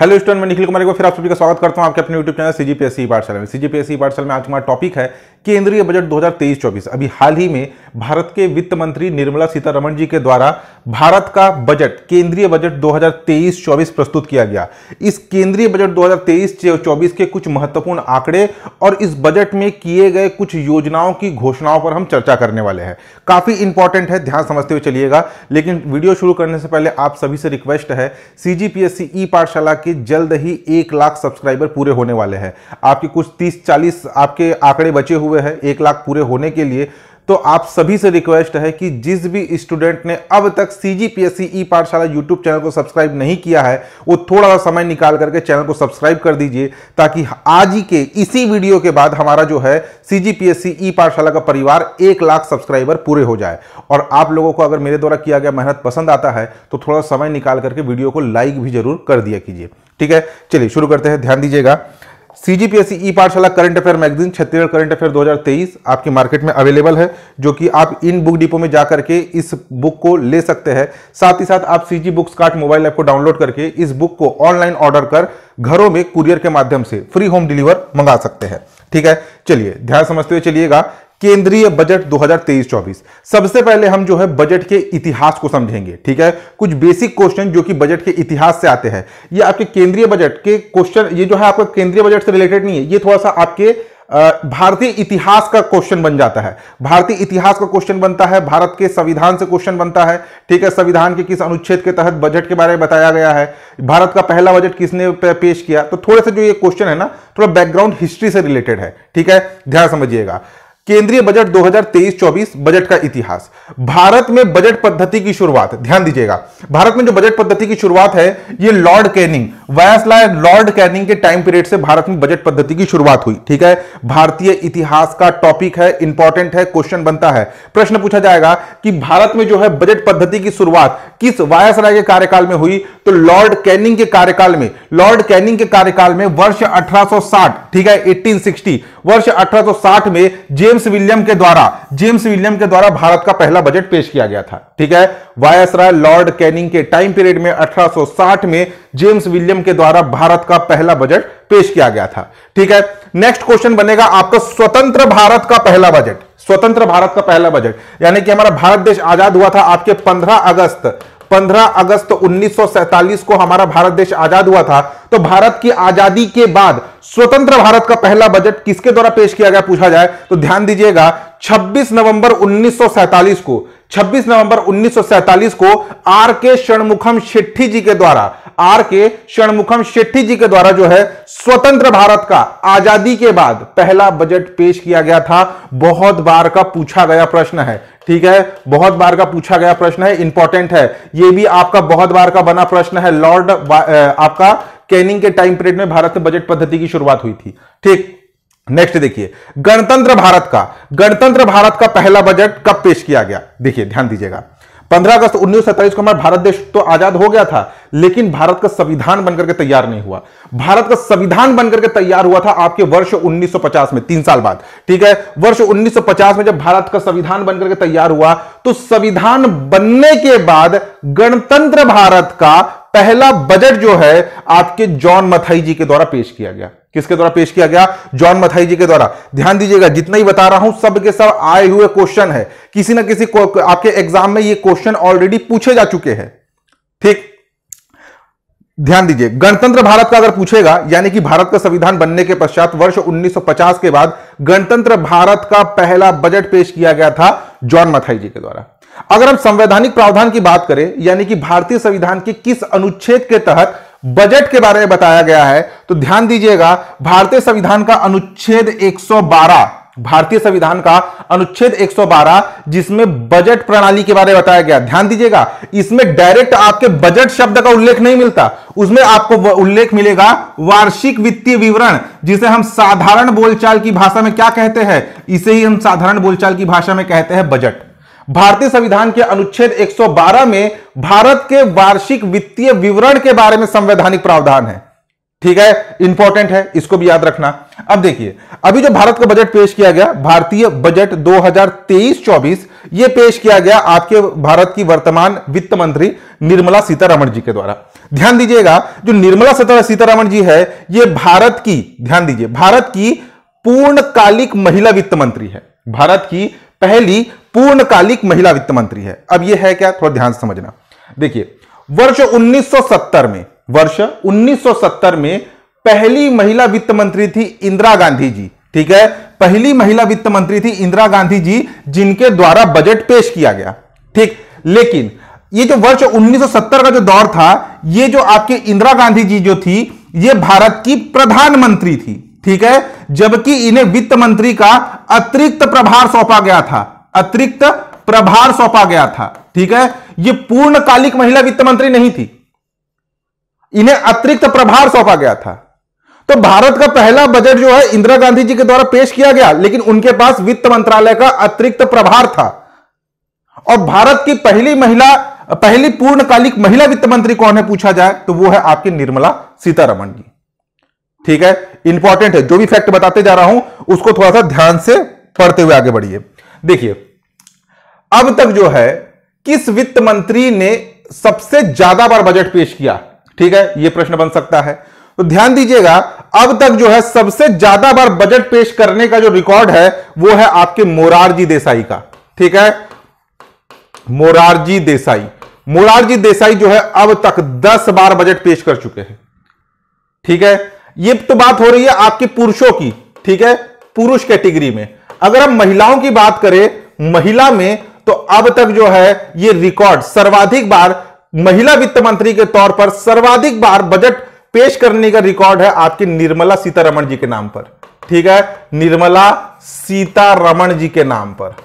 hello student मैं निखिल कुमार को फिर आप सभी का स्वागत करता हूं आपके अपने यूट्यूब चैनल सीजीपीएससी पाठशाला में सीजीपीएससी पाठशाला में आज हमारा टॉपिक है केंद्रीय बजट 2023-24 अभी हाल ही में भारत के वित्त मंत्री निर्मला सीतारमण जी के द्वारा भारत का बजट केंद्रीय बजट 2023-24 प्रस्तुत किया गया इस केंद्रीय बजट दो हजार के कुछ महत्वपूर्ण आंकड़े और इस बजट में किए गए कुछ योजनाओं की घोषणाओं पर हम चर्चा करने वाले हैं काफी इंपॉर्टेंट है ध्यान समझते हुए चलिएगा लेकिन वीडियो शुरू करने से पहले आप सभी से रिक्वेस्ट है सीजीपीएससी ई पाठशाला आपके जल्द ही एक लाख सब्सक्राइबर पूरे होने वाले हैं आपके कुछ तीस चालीस आपके आंकड़े बचे हुए हैं एक लाख पूरे होने के लिए तो आप सभी से रिक्वेस्ट है कि जिस भी स्टूडेंट ने अब तक सी जी पी एस सी ई पाठशाला यूट्यूब चैनल को सब्सक्राइब नहीं किया है वो थोड़ा सा समय निकाल करके चैनल को सब्सक्राइब कर दीजिए ताकि आज ही के इसी वीडियो के बाद हमारा जो है सी जी पी एस सी ई पाठशाला का परिवार एक लाख सब्सक्राइबर पूरे हो जाए और आप लोगों को अगर मेरे द्वारा किया गया मेहनत पसंद आता है तो थोड़ा समय निकाल करके वीडियो को लाइक भी जरूर कर दिया कीजिए ठीक है चलिए शुरू करते हैं ध्यान दीजिएगा सी G P S E Pathshala current affair magazine Chhattisgarh current affair 2023 आपकी मार्केट में अवेलेबल है जो कि आप इन बुक डिपो में जा करके इस बुक को ले सकते हैं साथ ही साथ आप C G books cart mobile app को डाउनलोड करके इस बुक को ऑनलाइन ऑर्डर कर घरों में कुरियर के माध्यम से फ्री होम डिलीवर मंगा सकते हैं ठीक है चलिए ध्यान समझते हुए चलिएगा केंद्रीय बजट 2023-24 सबसे पहले हम जो है बजट के इतिहास को समझेंगे ठीक है कुछ बेसिक क्वेश्चन जो कि बजट के इतिहास से आते हैं ये आपके केंद्रीय बजट के क्वेश्चन ये जो है आपका केंद्रीय बजट से रिलेटेड नहीं है ये थोड़ा सा आपके भारतीय इतिहास का क्वेश्चन बन जाता है भारतीय इतिहास का क्वेश्चन बनता है भारत के संविधान से क्वेश्चन बनता है ठीक है संविधान के किस अनुच्छेद के तहत बजट के बारे में बताया गया है भारत का पहला बजट किसने पेश किया तो थोड़े से जो ये क्वेश्चन है ना थोड़ा बैकग्राउंड हिस्ट्री से रिलेटेड है ठीक है ध्यान समझिएगा केंद्रीय बजट 2023-24 बजट का इतिहास भारत में बजट पद्धति की शुरुआत ध्यान दीजिएगा भारत में जो बजट पद्धति की शुरुआत है ये Lord Canning viceroy Lord Canning के टाइम पीरियड से भारत में बजट पद्धति की शुरुआत हुई ठीक है भारतीय इतिहास का टॉपिक है इंपॉर्टेंट है क्वेश्चन बनता है प्रश्न पूछा जाएगा कि भारत में जो है बजट पद्धति की शुरुआत किस वायसराय के कार्यकाल में हुई तो लॉर्ड कैनिंग के कार्यकाल में लॉर्ड कैनिंग के कार्यकाल में वर्ष अठारह ठीक है 1860 वर्ष अठारह में जेम जेम्स विलियम के द्वारा जेम्स विलियम के द्वारा भारत का पहला बजट पेश किया गया था ठीक है वायसराय लॉर्ड कैनिंग के टाइम पीरियड में 1860 में जेम्स विलियम के द्वारा भारत का पहला बजट पेश किया गया था ठीक है नेक्स्ट क्वेश्चन बनेगा आपका स्वतंत्र भारत का पहला बजट स्वतंत्र भारत का पहला बजट यानी कि हमारा भारत देश आजाद हुआ था आपके पंद्रह अगस्त 15 अगस्त 1947 को हमारा भारत देश आजाद हुआ था तो भारत की आजादी के बाद स्वतंत्र भारत का पहला बजट किसके द्वारा पेश किया गया पूछा जाए तो ध्यान दीजिएगा 26 नवंबर 1947 को 26 नवंबर 1947 को आर के षणमुखम शेट्टी जी के द्वारा आर के षणमुखम शेट्टी जी के द्वारा जो है स्वतंत्र भारत का आजादी के बाद पहला बजट पेश किया गया था बहुत बार का पूछा गया प्रश्न है ठीक है बहुत बार का पूछा गया प्रश्न है इंपॉर्टेंट है यह भी आपका बहुत बार का बना प्रश्न है लॉर्ड आपका कैनिंग के टाइम पीरियड में भारत में बजट पद्धति की शुरुआत हुई थी ठीक नेक्स्ट देखिए गणतंत्र भारत का गणतंत्र भारत का पहला बजट कब पेश किया गया देखिए ध्यान दीजिएगा 15 अगस्त उन्नीस को हमारा भारत देश तो आजाद हो गया था लेकिन भारत का संविधान बनकर के तैयार नहीं हुआ भारत का संविधान बनकर के तैयार हुआ था आपके वर्ष 1950 में तीन साल बाद ठीक है वर्ष 1950 में जब भारत का संविधान बनकर के तैयार हुआ तो संविधान बनने के बाद गणतंत्र भारत का पहला बजट जो है आपके जॉन मथाई जी के द्वारा पेश किया गया किसके द्वारा पेश किया गया जॉन मथाई जी के द्वारा ध्यान दीजिएगा जितना ही बता रहा हूं सब के सब आए हुए क्वेश्चन है किसी ना किसी आपके एग्जाम में ये क्वेश्चन ऑलरेडी पूछे जा चुके हैं ठीक ध्यान दीजिए गणतंत्र भारत का अगर पूछेगा यानी कि भारत का संविधान बनने के पश्चात वर्ष 1950 के बाद गणतंत्र भारत का पहला बजट पेश किया गया था जॉन मथाई जी के द्वारा अगर हम संवैधानिक प्रावधान की बात करें यानी कि भारतीय संविधान के किस अनुच्छेद के तहत बजट के बारे में बताया गया है तो ध्यान दीजिएगा भारतीय संविधान का अनुच्छेद 112 भारतीय संविधान का अनुच्छेद 112 जिसमें बजट प्रणाली के बारे में बताया गया ध्यान दीजिएगा इसमें डायरेक्ट आपके बजट शब्द का उल्लेख नहीं मिलता उसमें आपको उल्लेख मिलेगा वार्षिक वित्तीय विवरण जिसे हम साधारण बोलचाल की भाषा में क्या कहते हैं इसे ही हम साधारण बोलचाल की भाषा में कहते हैं बजट भारतीय संविधान के अनुच्छेद 112 में भारत के वार्षिक वित्तीय विवरण के बारे में संवैधानिक प्रावधान है ठीक है इंपॉर्टेंट है इसको भी याद रखना अब देखिए अभी जो भारत का बजट पेश किया गया भारतीय बजट 2023-24 यह पेश किया गया आपके भारत की वर्तमान वित्त मंत्री निर्मला सीतारमण जी के द्वारा ध्यान दीजिएगा जो निर्मला सीतारमण जी है ये भारत की ध्यान दीजिए भारत की पूर्णकालिक महिला वित्त मंत्री है भारत की पहली पूर्णकालिक महिला वित्त मंत्री है अब यह है क्या थोड़ा ध्यान समझना देखिए वर्ष 1970 में वर्ष 1970 में पहली महिला वित्त मंत्री थी इंदिरा गांधी जी ठीक है पहली महिला वित्त मंत्री थी इंदिरा गांधी जी जिनके द्वारा बजट पेश किया गया ठीक लेकिन ये जो वर्ष 1970 का जो दौर था ये जो आपके इंदिरा गांधी जी जो थी ये भारत की प्रधानमंत्री थी ठीक है जबकि इन्हें वित्त मंत्री का अतिरिक्त प्रभार सौंपा गया था अतिरिक्त प्रभार सौंपा गया था ठीक है यह पूर्णकालिक महिला वित्त मंत्री नहीं थी इन्हें अतिरिक्त प्रभार सौंपा गया था तो भारत का पहला बजट जो है इंदिरा गांधी जी के द्वारा पेश किया गया लेकिन उनके पास वित्त मंत्रालय का अतिरिक्त प्रभार था और भारत की पहली महिला पहली पूर्णकालिक महिला वित्त मंत्री कौन है पूछा जाए तो वो है आपकी निर्मला सीतारमण जी ठीक है इंपॉर्टेंट है जो भी फैक्ट बताते जा रहा हूं उसको थोड़ा सा ध्यान से पढ़ते हुए आगे बढ़िए देखिए अब तक जो है किस वित्त मंत्री ने सबसे ज्यादा बार बजट पेश किया ठीक है यह प्रश्न बन सकता है तो ध्यान दीजिएगा अब तक जो है सबसे ज्यादा बार बजट पेश करने का जो रिकॉर्ड है वो है आपके मोरारजी देसाई का ठीक है मोरारजी देसाई मोरारजी देसाई जो है अब तक 10 बार बजट पेश कर चुके हैं ठीक है ये तो बात हो रही है आपके पुरुषों की ठीक है पुरुष कैटेगरी में अगर हम महिलाओं की बात करें महिला में तो अब तक जो है ये रिकॉर्ड सर्वाधिक बार महिला वित्त मंत्री के तौर पर सर्वाधिक बार बजट पेश करने का रिकॉर्ड है आपकी निर्मला सीतारमण जी के नाम पर ठीक है निर्मला सीतारमण जी के नाम पर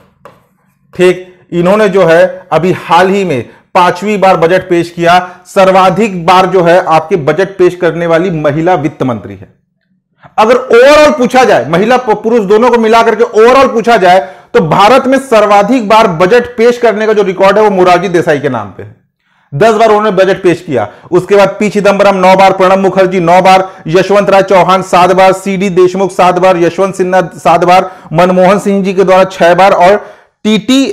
ठीक इन्होंने जो है अभी हाल ही में पांचवी बार बजट पेश किया सर्वाधिक बार जो है आपके बजट पेश करने वाली महिला वित्त मंत्री है अगर ओवरऑल पूछा जाए महिला पुरुष दोनों को मिलाकर के ओवरऑल पूछा जाए तो भारत में सर्वाधिक बार बजट पेश करने का जो रिकॉर्ड है वो मोरारजी देसाई के नाम पे है दस बार उन्होंने बजट पेश किया उसके बाद पी चिदंबरम नौ बार प्रणब मुखर्जी नौ बार यशवंत राय चौहान सात बार सी डी देशमुख सात बार यशवंत सिन्हा सात बार मनमोहन सिंह जी के द्वारा छह बार और टीटी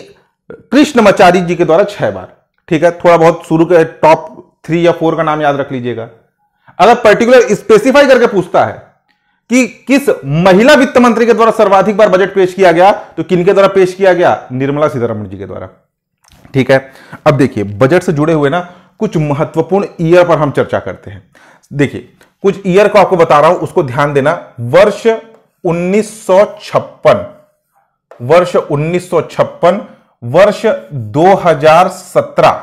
कृष्णमाचारी जी के द्वारा छह बार ठीक है थोड़ा बहुत शुरू के टॉप थ्री या फोर का नाम याद रख लीजिएगा अगर पर्टिकुलर स्पेसिफाई करके पूछता है कि किस महिला वित्त मंत्री के द्वारा सर्वाधिक बार बजट पेश किया गया तो किनके द्वारा पेश किया गया निर्मला सीतारमण जी के द्वारा ठीक है अब देखिए बजट से जुड़े हुए ना कुछ महत्वपूर्ण ईयर पर हम चर्चा करते हैं देखिए कुछ ईयर को आपको बता रहा हूं उसको ध्यान देना वर्ष उन्नीस वर्ष उन्नीस वर्ष 2017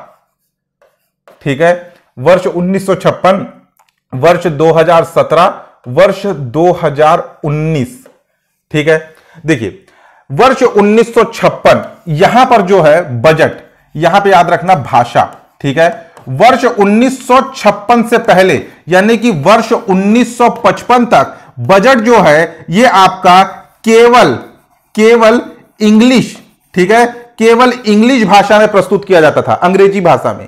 ठीक है वर्ष उन्नीस वर्ष 2017 वर्ष 2019 ठीक है देखिए वर्ष 1956 यहां पर जो है बजट यहां पे याद रखना भाषा ठीक है वर्ष 1956 से पहले यानी कि वर्ष 1955 तक बजट जो है ये आपका केवल केवल इंग्लिश ठीक है केवल इंग्लिश भाषा में प्रस्तुत किया जाता था अंग्रेजी भाषा में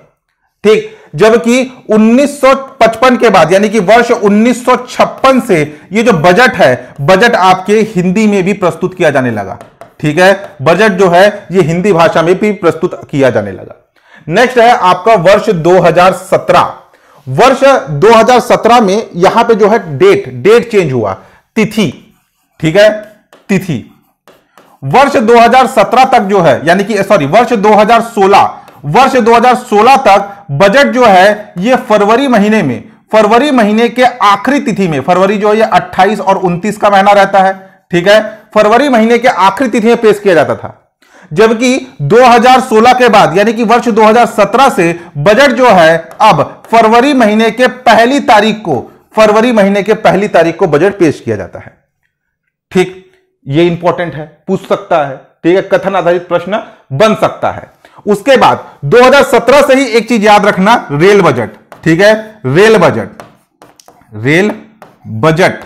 ठीक जबकि 1955 के बाद यानी कि वर्ष 1956 से ये जो बजट है बजट आपके हिंदी में भी प्रस्तुत किया जाने लगा ठीक है बजट जो है ये हिंदी भाषा में भी प्रस्तुत किया जाने लगा नेक्स्ट है आपका वर्ष 2017 वर्ष 2017 में यहां पे जो है डेट डेट चेंज हुआ तिथि ठीक है तिथि वर्ष 2017 तक जो है यानी कि सॉरी वर्ष 2016 वर्ष 2016 तक बजट जो है ये फरवरी महीने में फरवरी महीने के आखिरी तिथि में फरवरी जो है ये 28 और 29 का महीना रहता है ठीक है फरवरी महीने के आखिरी तिथि में पेश किया जाता था जबकि 2016 के बाद यानी कि वर्ष 2017 से बजट जो है अब फरवरी महीने के पहली तारीख को फरवरी महीने के पहली तारीख को बजट पेश किया जाता है ठीक ये इंपॉर्टेंट है पूछ सकता है ठीक है कथन आधारित प्रश्न बन सकता है उसके बाद 2017 से ही एक चीज याद रखना रेल बजट ठीक है रेल बजट रेल बजट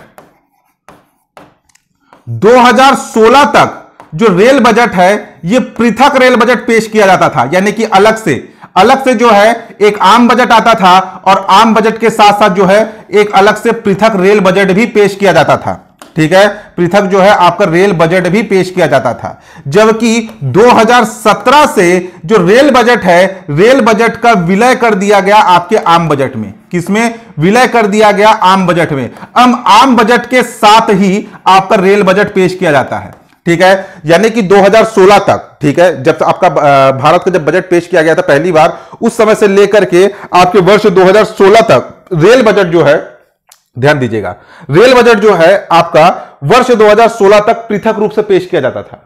2016 तक जो रेल बजट है यह पृथक रेल बजट पेश किया जाता था यानी कि अलग से अलग से जो है एक आम बजट आता था और आम बजट के साथ साथ जो है एक अलग से पृथक रेल बजट भी पेश किया जाता था ठीक है पृथक जो है आपका रेल बजट भी पेश किया जाता था जबकि 2017 से जो रेल बजट है रेल बजट का विलय कर दिया गया आपके आम बजट में किसमें विलय कर दिया गया आम बजट में अब आम बजट के साथ ही आपका रेल बजट पेश किया जाता है ठीक है यानी कि 2016 तक ठीक है जब आपका भारत का जब बजट पेश किया गया था पहली बार उस समय से लेकर के आपके वर्ष 2016 तक रेल बजट जो है ध्यान दीजिएगा रेल बजट जो है आपका वर्ष 2016 तक पृथक रूप से पेश किया जाता था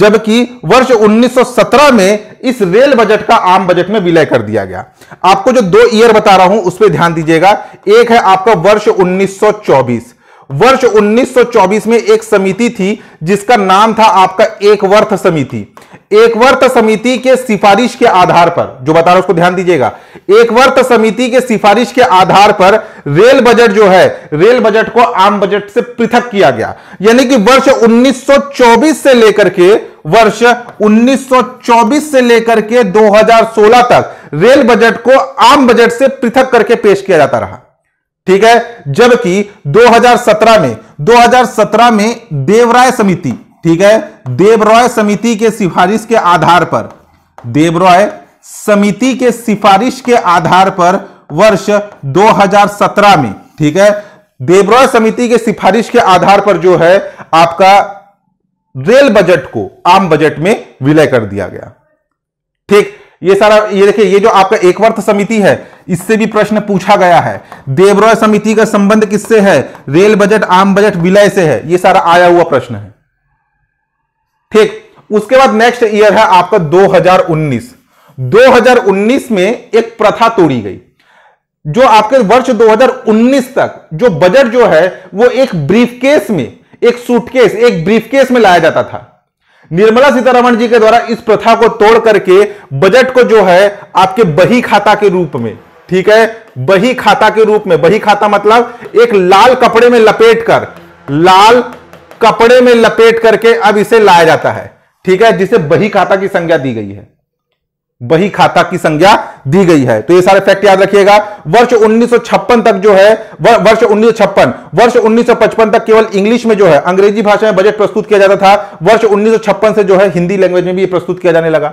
जबकि वर्ष 1917 में इस रेल बजट का आम बजट में विलय कर दिया गया आपको जो दो ईयर बता रहा हूं उस पर ध्यान दीजिएगा एक है आपका वर्ष 1924 वर्ष 1924 में एक समिति थी जिसका नाम था आपका एक वर्थ समिति एक वर्त समिति के सिफारिश के आधार पर जो बता रहा उसको ध्यान दीजिएगा एक वर्त समिति के सिफारिश के आधार पर रेल बजट जो है रेल बजट को आम बजट से पृथक किया गया यानी कि वर्ष 1924 से लेकर के वर्ष 1924 से लेकर के 2016 तक रेल बजट को आम बजट से पृथक करके पेश किया जाता रहा ठीक है जबकि 2017 में 2017 में देवराय समिति ठीक है देवरॉय समिति के सिफारिश के आधार पर देवरॉय समिति के सिफारिश के आधार पर वर्ष 2017 में ठीक है देवरॉय समिति के सिफारिश के आधार पर जो है आपका रेल बजट को आम बजट में विलय कर दिया गया ठीक ये सारा ये देखिए ये जो आपका एकवर्थ समिति है इससे भी प्रश्न पूछा गया है देवरॉय समिति का संबंध किससे है रेल बजट आम बजट विलय से है ये सारा आया हुआ प्रश्न है ठीक उसके बाद नेक्स्ट ईयर है आपका 2019 2019 में एक प्रथा तोड़ी गई जो आपके वर्ष 2019 तक जो बजट जो है वो एक ब्रीफकेस में एक सूटकेस एक ब्रीफकेस में लाया जाता था निर्मला सीतारमण जी के द्वारा इस प्रथा को तोड़ करके बजट को जो है आपके बही खाता के रूप में ठीक है बही खाता के रूप में बही खाता मतलब एक लाल कपड़े में लपेट कर लाल कपड़े में लपेट करके अब इसे लाया जाता है ठीक है जिसे बही खाता की संज्ञा दी गई है बही खाता की संज्ञा दी गई है तो ये सारे फैक्ट याद रखिएगा वर्ष 1956 तक जो है वर्ष 1956 वर्ष 1955 तक केवल इंग्लिश में जो है अंग्रेजी भाषा में बजट प्रस्तुत किया जाता था वर्ष 1956 से जो है हिंदी लैंग्वेज में भी प्रस्तुत किया जाने लगा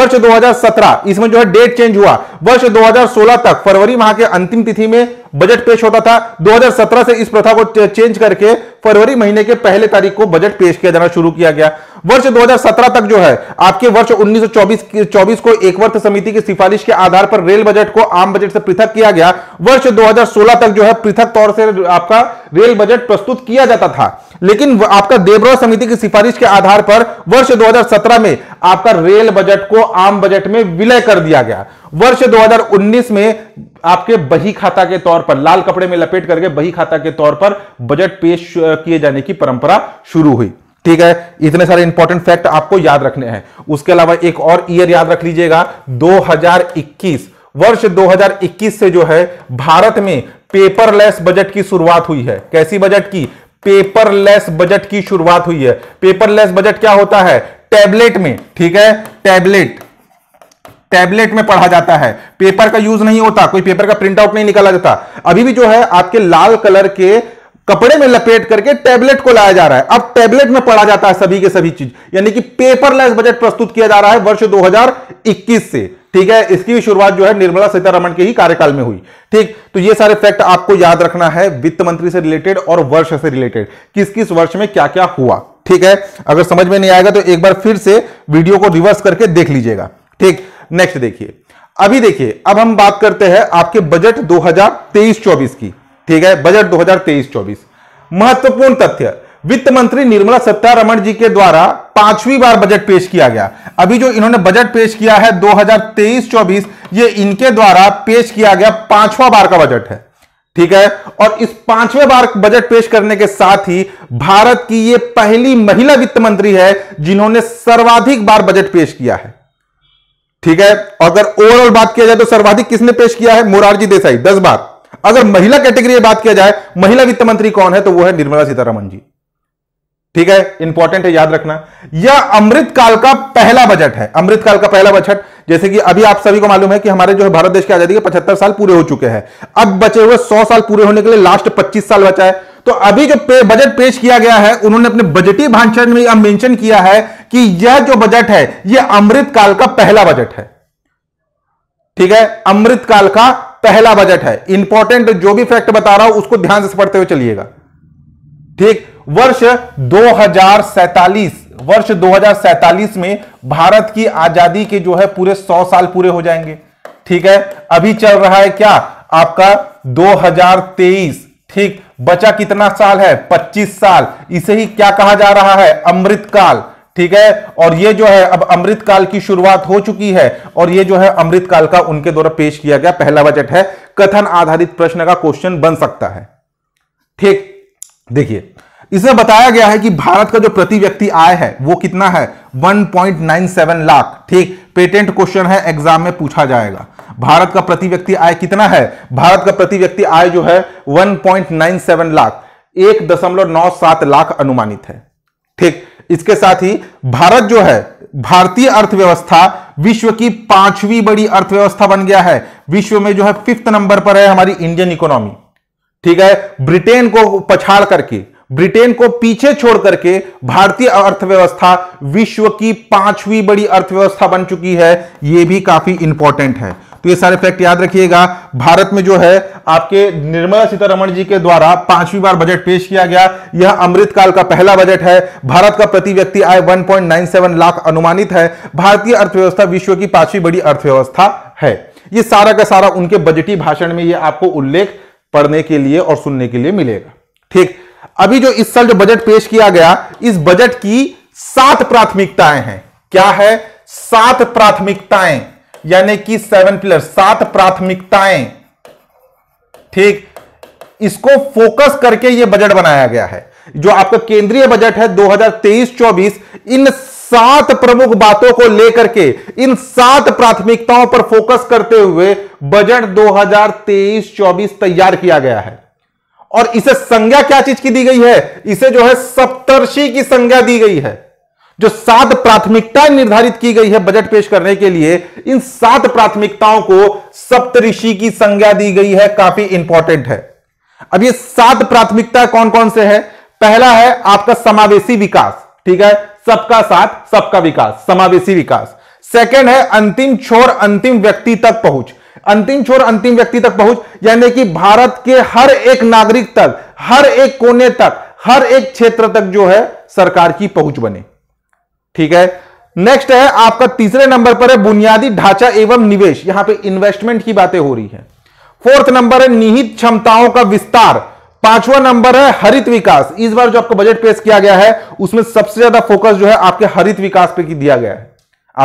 वर्ष 2017 इसमें जो है डेट चेंज हुआ वर्ष दो तक फरवरी माह के अंतिम तिथि में बजट पेश होता था 2017 से इस प्रथा को चेंज करके फरवरी महीने के पहले तारीख को बजट पेश किया जाना शुरू किया गया वर्ष 2017 तक जो है आपके वर्ष 1924 24 को एक वर्ष समिति की सिफारिश के आधार पर रेल बजट को आम बजट से पृथक किया गया वर्ष 2016 तक जो है पृथक तौर से आपका रेल बजट प्रस्तुत किया जाता था लेकिन आपका देवरा समिति की सिफारिश के आधार पर वर्ष 2017 में आपका रेल बजट को आम बजट में विलय कर दिया गया वर्ष 2019 में आपके बही खाता के तौर पर लाल कपड़े में लपेट करके बही खाता के तौर पर बजट पेश किए जाने की परंपरा शुरू हुई ठीक है इतने सारे इंपॉर्टेंट फैक्ट आपको याद रखने हैं उसके अलावा एक और ईयर याद रख लीजिएगा 2021 वर्ष 2021 से जो है भारत में पेपरलेस बजट की शुरुआत हुई है कैसी बजट की पेपरलेस बजट की शुरुआत हुई है पेपरलेस बजट क्या होता है टैबलेट में ठीक है टैबलेट टैबलेट में पढ़ा जाता है पेपर का यूज नहीं होता कोई पेपर का प्रिंट आउट नहीं निकाला जाता अभी भी जो है आपके लाल कलर के कपड़े में लपेट करके टैबलेट को लाया जा रहा है अब टैबलेट में पढ़ा जाता है सभी के सभी चीज यानी कि पेपरलेस बजट प्रस्तुत किया जा रहा है वर्ष 2021 से ठीक है इसकी भी शुरुआत जो है निर्मला सीतारमण के ही कार्यकाल में हुई ठीक तो ये सारे फैक्ट आपको याद रखना है वित्त मंत्री से रिलेटेड और वर्ष से रिलेटेड किस किस वर्ष में क्या क्या हुआ ठीक है अगर समझ में नहीं आएगा तो एक बार फिर से वीडियो को रिवर्स करके देख लीजिएगा ठीक नेक्स्ट देखिए अभी देखिए अब हम बात करते हैं आपके बजट दो हजार की ठीक है बजट 2023-24 महत्वपूर्ण तथ्य वित्त मंत्री निर्मला सत्यारमण जी के द्वारा पांचवी बार बजट पेश किया गया अभी जो इन्होंने बजट पेश किया है 2023-24 ये इनके द्वारा पेश किया गया पांचवा बार का बजट है ठीक है और इस पांचवें बार बजट पेश करने के साथ ही भारत की ये पहली महिला वित्त मंत्री है जिन्होंने सर्वाधिक बार बजट पेश किया है ठीक है अगर ओवरऑल बात किया जाए तो सर्वाधिक किसने पेश किया है मोरारजी देसाई दस बार अगर महिला कैटेगरी में बात किया जाए महिला वित्त मंत्री कौन है तो वो है निर्मला सीतारमन जी ठीक है इंपॉर्टेंट है याद रखना यह अमृत काल का पहला बजट है अमृत काल का पहला बजट जैसे कि अभी आप सभी को मालूम है कि हमारे जो है भारत देश की आजादी के पचहत्तर साल पूरे हो चुके हैं अब बचे हुए सौ साल पूरे होने के लिए लास्ट पच्चीस साल बचा है तो अभी जो पे, बजट पेश किया गया है उन्होंने अपने बजटीय भाषण में मेंशन किया है कि यह जो बजट है यह अमृत काल का पहला बजट है ठीक है अमृत काल का पहला बजट है इंपॉर्टेंट जो भी फैक्ट बता रहा हूं उसको ध्यान से पढ़ते हुए चलिएगा ठीक वर्ष दो वर्ष दो में भारत की आजादी के जो है पूरे सौ साल पूरे हो जाएंगे ठीक है अभी चल रहा है क्या आपका 2023 ठीक बचा कितना साल है 25 साल इसे ही क्या कहा जा रहा है अमृतकाल ठीक है और ये जो है अब अमृत काल की शुरुआत हो चुकी है और ये जो है अमृत काल का उनके द्वारा पेश किया गया पहला बजट है कथन आधारित प्रश्न का क्वेश्चन बन सकता है ठीक देखिए इसमें बताया गया है कि भारत का जो प्रति व्यक्ति आय है वो कितना है 1.97 लाख ठीक पेटेंट क्वेश्चन है एग्जाम में पूछा जाएगा भारत का प्रति व्यक्ति आय कितना है भारत का प्रति व्यक्ति आय जो है 1.97 लाख एक दशमलव नौ सात लाख अनुमानित है ठीक इसके साथ ही भारत जो है भारतीय अर्थव्यवस्था विश्व की पांचवी बड़ी अर्थव्यवस्था बन गया है विश्व में जो है फिफ्थ नंबर पर है हमारी इंडियन इकोनॉमी ठीक है ब्रिटेन को पछाड़ करके ब्रिटेन को पीछे छोड़ करके भारतीय अर्थव्यवस्था विश्व की पांचवी बड़ी अर्थव्यवस्था बन चुकी है यह भी काफी इंपॉर्टेंट है तो ये सारे फैक्ट याद रखिएगा भारत में जो है आपके निर्मला सीतारमण जी के द्वारा पांचवी बार बजट पेश किया गया यह अमृतकाल का पहला बजट है भारत का प्रति व्यक्ति आय 1.97 लाख अनुमानित है भारतीय अर्थव्यवस्था विश्व की पांचवी बड़ी अर्थव्यवस्था है ये सारा का सारा उनके बजटीय भाषण में यह आपको उल्लेख पढ़ने के लिए और सुनने के लिए मिलेगा ठीक अभी जो इस साल जो बजट पेश किया गया इस बजट की सात प्राथमिकताएं हैं क्या है सात प्राथमिकताएं यानी कि सेवन पिलर सात प्राथमिकताएं ठीक इसको फोकस करके यह बजट बनाया गया है जो आपका केंद्रीय बजट है 2023-24 इन सात प्रमुख बातों को लेकर के इन सात प्राथमिकताओं पर फोकस करते हुए बजट 2023-24 तैयार किया गया है और इसे संज्ञा क्या चीज की दी गई है इसे जो है सप्तर्षि की संज्ञा दी गई है जो सात प्राथमिकताएं निर्धारित की गई है बजट पेश करने के लिए इन सात प्राथमिकताओं को सप्तऋषि की संज्ञा दी गई है काफी इंपॉर्टेंट है अब ये सात प्राथमिकता कौन कौन से है पहला है आपका समावेशी विकास ठीक है सबका साथ सबका विकास समावेशी विकास सेकेंड है अंतिम छोर अंतिम व्यक्ति तक पहुंच अंतिम छोर अंतिम व्यक्ति तक पहुंच यानी कि भारत के हर एक नागरिक तक हर एक कोने तक हर एक क्षेत्र तक जो है सरकार की पहुंच बने ठीक है नेक्स्ट है आपका तीसरे नंबर पर है बुनियादी ढांचा एवं निवेश यहां पे इन्वेस्टमेंट की बातें हो रही है फोर्थ नंबर है निहित क्षमताओं का विस्तार पांचवा नंबर है हरित विकास इस बार जो आपको बजट पेश किया गया है उसमें सबसे ज्यादा फोकस जो है आपके हरित विकास पे दिया गया है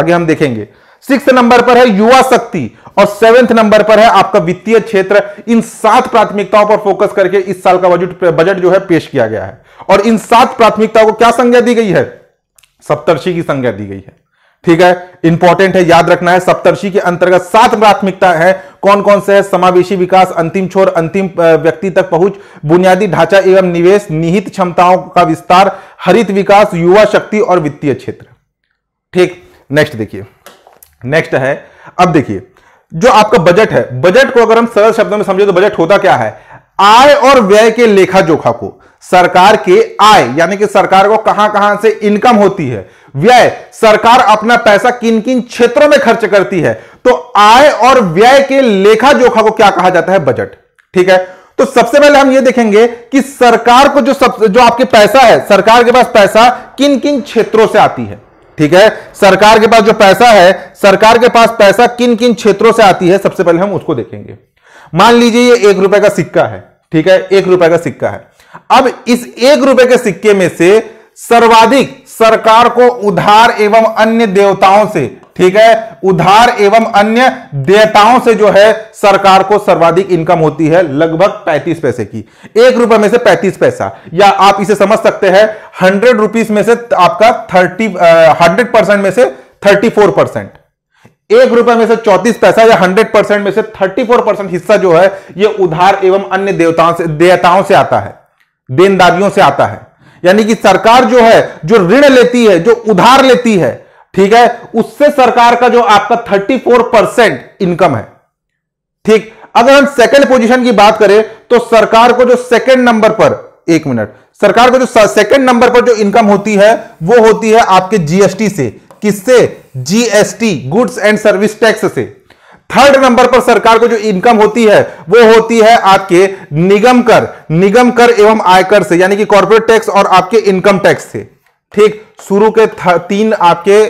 आगे हम देखेंगे सिक्स नंबर पर है युवा शक्ति और सेवेंथ नंबर पर है आपका वित्तीय क्षेत्र इन सात प्राथमिकताओं पर फोकस करके इस साल का बजट जो है पेश किया गया है और इन सात प्राथमिकताओं को क्या संज्ञा दी गई है सप्तर्षि की संज्ञा दी गई है ठीक है इंपॉर्टेंट है याद रखना है सप्तर्षि के अंतर्गत सात प्राथमिकता है कौन कौन से है समावेशी विकास अंतिम छोर अंतिम व्यक्ति तक पहुंच बुनियादी ढांचा एवं निवेश निहित क्षमताओं का विस्तार हरित विकास युवा शक्ति और वित्तीय क्षेत्र ठीक नेक्स्ट देखिए नेक्स्ट है अब देखिए जो आपका बजट है बजट को अगर हम सरल शब्दों में समझे तो बजट होता क्या है आय और व्यय के लेखा जोखा को सरकार के आय यानी कि सरकार को कहां कहां से इनकम होती है व्यय सरकार अपना पैसा किन किन क्षेत्रों में खर्च करती है तो आय और व्यय के लेखा जोखा को क्या कहा जाता है बजट ठीक है तो सबसे पहले हम यह देखेंगे कि सरकार को जो सब जो आपके पैसा है सरकार के पास पैसा किन किन क्षेत्रों से आती है ठीक है सरकार के पास जो पैसा है सरकार के पास पैसा किन किन क्षेत्रों से आती है सबसे पहले हम उसको देखेंगे मान लीजिए ये एक रुपए का सिक्का है ठीक है एक रुपए का सिक्का है अब इस एक रुपए के सिक्के में से सर्वाधिक सरकार को उधार एवं अन्य देवताओं से ठीक है उधार एवं अन्य देवताओं से जो है सरकार को सर्वाधिक इनकम होती है लगभग 35 पैसे की एक रुपए में से 35 पैसा या आप इसे समझ सकते हैं हंड्रेड रुपीज में से आपका 30 हंड्रेड परसेंट में से 34 परसेंट एक रुपए में से चौतीस पैसा या हंड्रेड परसेंट में से 34 परसेंट हिस्सा जो है यह उधार एवं अन्य देवताओं से देवताओं से आता है देनदारियों से आता है यानी कि सरकार जो है जो ऋण लेती है जो उधार लेती है ठीक है उससे सरकार का जो आपका 34 परसेंट इनकम है ठीक अगर हम सेकंड पोजीशन की बात करें तो सरकार को जो सेकंड नंबर पर एक मिनट सरकार को जो सेकंड नंबर पर जो इनकम होती है वो होती है आपके जीएसटी से किससे GST goods and service tax से थर्ड नंबर पर सरकार को जो इनकम होती है वो होती है आपके निगम कर निगम कर एवं आयकर से यानी कि कॉर्पोरेट टैक्स और आपके इनकम टैक्स से ठीक शुरू के तीन आपके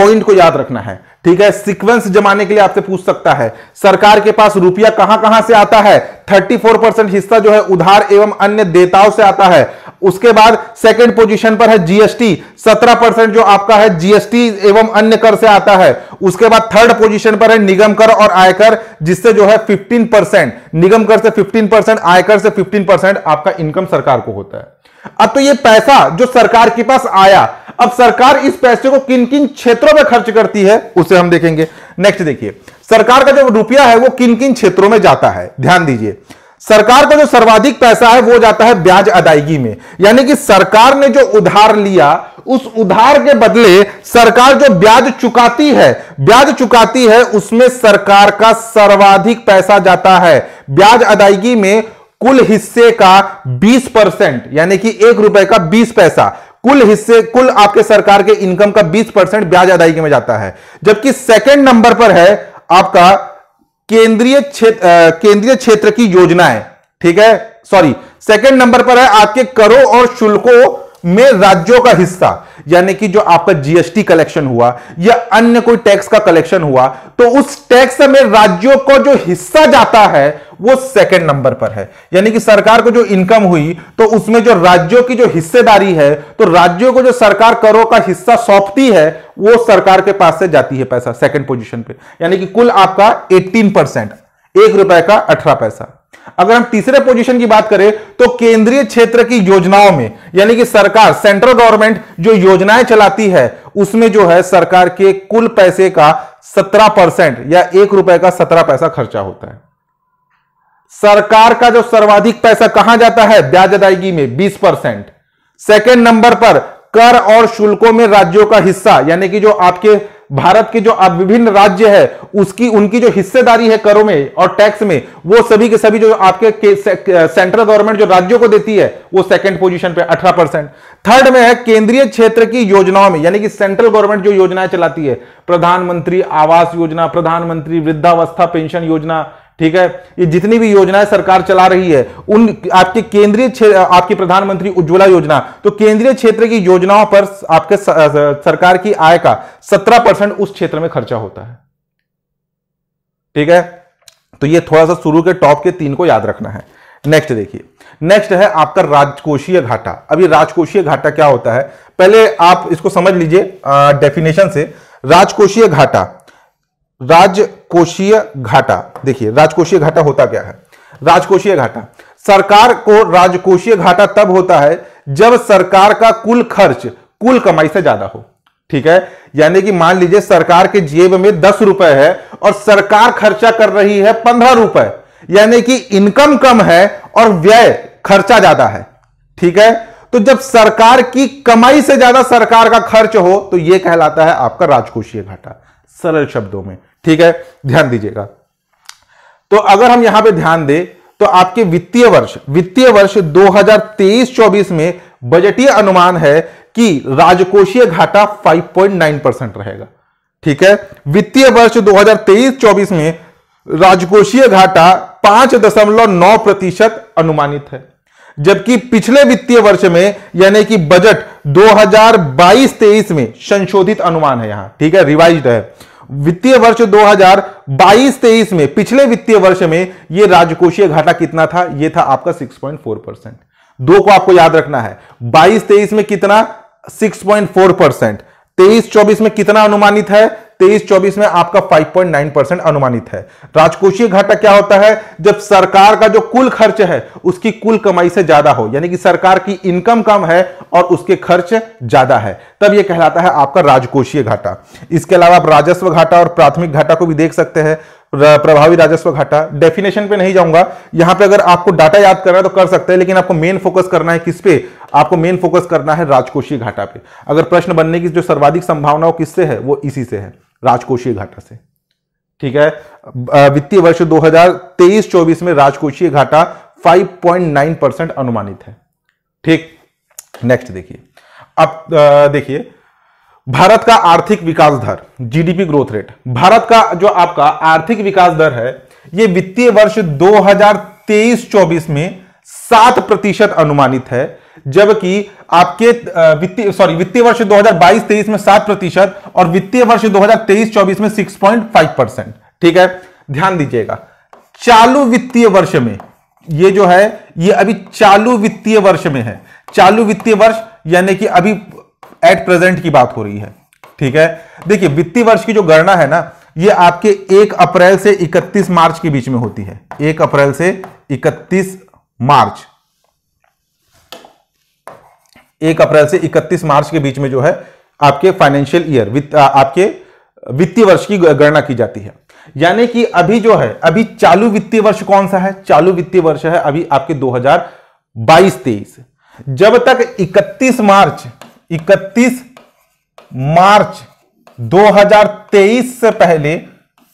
पॉइंट को याद रखना है ठीक है सीक्वेंस जमाने के लिए आपसे पूछ सकता है सरकार के पास रुपया कहां कहां से आता है 34 परसेंट हिस्सा जो है उधार एवं अन्य देताओं से आता है उसके बाद सेकंड पोजीशन पर है जीएसटी 17 परसेंट जो आपका है जीएसटी एवं अन्य कर से आता है उसके बाद थर्ड पोजीशन पर है निगम कर और आयकर जिससे जो है 15 परसेंट निगम कर से 15 परसेंट आयकर से 15 परसेंट आपका इनकम सरकार को होता है अब तो ये पैसा जो सरकार के पास आया अब सरकार इस पैसे को किन किन क्षेत्रों में खर्च करती है उसे हम देखेंगे नेक्स्ट देखिए सरकार का जो रुपया है वो किन किन क्षेत्रों में जाता है ध्यान दीजिए सरकार का जो सर्वाधिक पैसा है वो जाता है ब्याज अदायगी में यानी कि सरकार ने जो उधार लिया उस उधार के बदले सरकार जो ब्याज चुकाती है ब्याज चुकाती है उसमें सरकार का सर्वाधिक पैसा जाता है ब्याज अदायगी में कुल हिस्से का 20 परसेंट यानी कि एक रुपए का 20 पैसा कुल हिस्से कुल आपके सरकार के इनकम का 20 परसेंट ब्याज अदायगी में जाता है जबकि सेकंड नंबर पर है आपका केंद्रीय क्षेत्र केंद्रीय क्षेत्र की योजनाएं ठीक है सॉरी सेकंड नंबर पर है आपके करों और शुल्कों में राज्यों का हिस्सा यानी कि जो आपका जीएसटी कलेक्शन हुआ या अन्य कोई टैक्स का कलेक्शन हुआ तो उस टैक्स में राज्यों को जो हिस्सा जाता है वो सेकंड नंबर पर है यानी कि सरकार को जो इनकम हुई तो उसमें जो राज्यों की जो हिस्सेदारी है तो राज्यों को जो सरकार करों का हिस्सा सौंपती है वो सरकार के पास से जाती है पैसा सेकंड पोजिशन पर यानी कि कुल आपका एट्टीन परसेंट एक रुपए का अठारह पैसा अगर हम तीसरे पोजीशन की बात करें तो केंद्रीय क्षेत्र की योजनाओं में यानी कि सरकार सेंट्रल गवर्नमेंट जो योजनाएं चलाती है उसमें जो है सरकार के कुल पैसे का सत्रह परसेंट या एक रुपए का सत्रह पैसा खर्चा होता है सरकार का जो सर्वाधिक पैसा कहां जाता है ब्याज अदायगी में बीस परसेंट सेकेंड नंबर पर कर और शुल्कों में राज्यों का हिस्सा यानी कि जो आपके भारत के जो विभिन्न राज्य है उसकी उनकी जो हिस्सेदारी है करों में और टैक्स में वो सभी के सभी जो आपके के, से, सेंट्रल गवर्नमेंट जो राज्यों को देती है वो सेकंड पोजीशन पे 18 परसेंट थर्ड में है केंद्रीय क्षेत्र की योजनाओं में यानी कि सेंट्रल गवर्नमेंट जो योजनाएं चलाती है प्रधानमंत्री आवास योजना प्रधानमंत्री वृद्धावस्था पेंशन योजना ठीक है ये जितनी भी योजनाएं सरकार चला रही है उन आपके केंद्रीय आपकी प्रधानमंत्री उज्ज्वला योजना तो केंद्रीय क्षेत्र की योजनाओं पर आपके सरकार की आय का सत्रह परसेंट उस क्षेत्र में खर्चा होता है ठीक है तो ये थोड़ा सा शुरू के टॉप के तीन को याद रखना है नेक्स्ट देखिए नेक्स्ट है आपका राजकोषीय घाटा अब ये राजकोषीय घाटा क्या होता है पहले आप इसको समझ लीजिए डेफिनेशन से राजकोषीय घाटा राजकोषीय घाटा देखिए राजकोषीय घाटा होता क्या है राजकोषीय घाटा सरकार को राजकोषीय घाटा तब होता है जब सरकार का कुल खर्च कुल कमाई से ज्यादा हो ठीक है यानी कि मान लीजिए सरकार के जेब में दस रुपए है और सरकार खर्चा कर रही है पंद्रह रुपए यानी कि इनकम कम है और व्यय खर्चा ज्यादा है ठीक है तो जब सरकार की कमाई से ज्यादा सरकार का खर्च हो तो यह कहलाता है आपका राजकोषीय घाटा सरल शब्दों में ठीक है ध्यान दीजिएगा तो अगर हम यहां पे ध्यान दें तो आपके वित्तीय वर्ष वित्तीय वर्ष 2023-24 में बजटीय अनुमान है कि राजकोषीय घाटा 5.9 परसेंट रहेगा ठीक है वित्तीय वर्ष 2023-24 में राजकोषीय घाटा 5.9 प्रतिशत अनुमानित है जबकि पिछले वित्तीय वर्ष में यानी कि बजट 2022-23 में संशोधित अनुमान है यहां ठीक है रिवाइज है वित्तीय वर्ष 2022-23 में पिछले वित्तीय वर्ष में यह राजकोषीय घाटा कितना था यह था आपका 6.4 परसेंट दो को आपको याद रखना है 22-23 में कितना 6.4 परसेंट तेईस चौबीस में कितना अनुमानित है तेईस चौबीस में आपका 5.9 परसेंट अनुमानित है राजकोषीय घाटा क्या होता है जब सरकार का जो कुल खर्च है उसकी कुल कमाई से ज्यादा हो यानी कि सरकार की इनकम कम है और उसके खर्च ज्यादा है तब यह कहलाता है आपका राजकोषीय घाटा इसके अलावा आप राजस्व घाटा और प्राथमिक घाटा को भी देख सकते हैं प्रभावी राजस्व घाटा डेफिनेशन पे नहीं जाऊंगा यहां पे अगर आपको डाटा याद करना है तो कर सकते हैं लेकिन आपको मेन फोकस करना है किस पे आपको मेन फोकस करना है राजकोषीय घाटा पे अगर प्रश्न बनने की जो सर्वाधिक संभावना हो किससे है वो इसी से है राजकोषीय घाटा से ठीक है वित्तीय वर्ष 2023-24 में राजकोषीय घाटा 5.9 परसेंट अनुमानित है ठीक नेक्स्ट देखिए अब देखिए भारत का आर्थिक विकास दर जीडीपी ग्रोथ रेट भारत का जो आपका आर्थिक विकास दर है यह वित्तीय वर्ष 2023-24 में सात प्रतिशत अनुमानित है जबकि आपके वित्तीय सॉरी वित्तीय वर्ष 2022-23 में 7 प्रतिशत और वित्तीय वर्ष 2023-24 में 6.5 परसेंट ठीक है ध्यान दीजिएगा चालू वित्तीय वर्ष में ये जो है ये अभी चालू वित्तीय वर्ष में है चालू वित्तीय वर्ष यानी कि अभी एट प्रेजेंट की बात हो रही है ठीक है देखिए वित्तीय वर्ष की जो गणना है ना ये आपके एक अप्रैल से इकतीस मार्च के बीच में होती है एक अप्रैल से इकतीस मार्च एक अप्रैल से इकतीस मार्च के बीच में जो है आपके फाइनेंशियल ईयर वित्त आपके वित्तीय वर्ष की गणना की जाती है यानी कि अभी जो है अभी चालू वित्तीय वर्ष कौन सा है चालू वित्तीय वर्ष है अभी आपके 2022-23 जब तक 31 मार्च 31 मार्च 2023 से पहले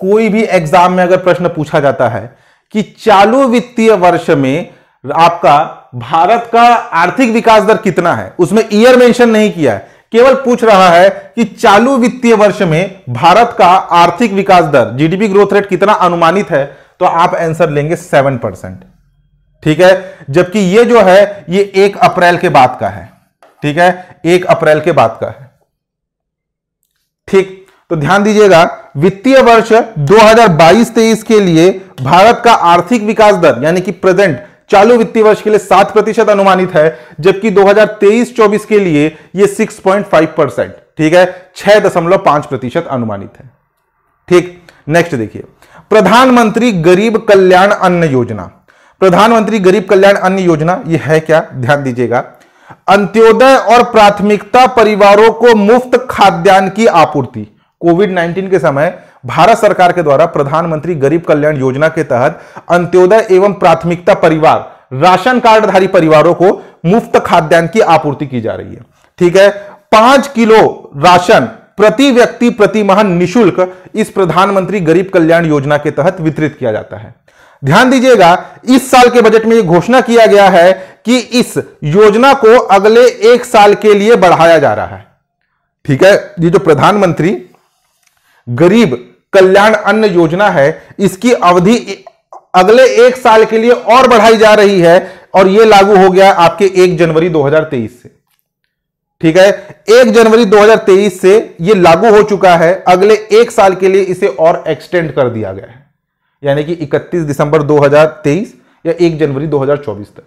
कोई भी एग्जाम में अगर प्रश्न पूछा जाता है कि चालू वित्तीय वर्ष में आपका भारत का आर्थिक विकास दर कितना है उसमें ईयर मेंशन नहीं किया है केवल पूछ रहा है कि चालू वित्तीय वर्ष में भारत का आर्थिक विकास दर जीडीपी ग्रोथ रेट कितना अनुमानित है तो आप आंसर लेंगे सेवन परसेंट ठीक है जबकि ये जो है ये एक अप्रैल के बाद का है ठीक है एक अप्रैल के बाद का है ठीक तो ध्यान दीजिएगा वित्तीय वर्ष 2022-23 के लिए भारत का आर्थिक विकास दर यानी कि प्रेजेंट चालू वित्तीय वर्ष के लिए सात प्रतिशत अनुमानित है जबकि 2023-24 के लिए यह 6.5 परसेंट ठीक है छह दशमलव पांच प्रतिशत अनुमानित है ठीक नेक्स्ट देखिए प्रधानमंत्री गरीब कल्याण अन्न योजना प्रधानमंत्री गरीब कल्याण अन्न योजना यह है क्या ध्यान दीजिएगा अंत्योदय और प्राथमिकता परिवारों को मुफ्त खाद्यान्न की आपूर्ति कोविड 19 के समय भारत सरकार के द्वारा प्रधानमंत्री गरीब कल्याण योजना के तहत अंत्योदय एवं प्राथमिकता परिवार राशन कार्डधारी परिवारों को मुफ्त खाद्यान्न की आपूर्ति की जा रही है ठीक है पांच किलो राशन प्रति व्यक्ति प्रति माह निशुल्क इस प्रधानमंत्री गरीब कल्याण योजना के तहत वितरित किया जाता है ध्यान दीजिएगा इस साल के बजट में यह घोषणा किया गया है कि इस योजना को अगले एक साल के लिए बढ़ाया जा रहा है ठीक है ये जो प्रधानमंत्री गरीब कल्याण अन्न योजना है इसकी अवधि अगले एक साल के लिए और बढ़ाई जा रही है और यह लागू हो गया आपके एक जनवरी 2023 से ठीक है एक जनवरी 2023 से यह लागू हो चुका है अगले एक साल के लिए इसे और एक्सटेंड कर दिया गया है यानी कि 31 दिसंबर 2023 या 1 जनवरी 2024 तक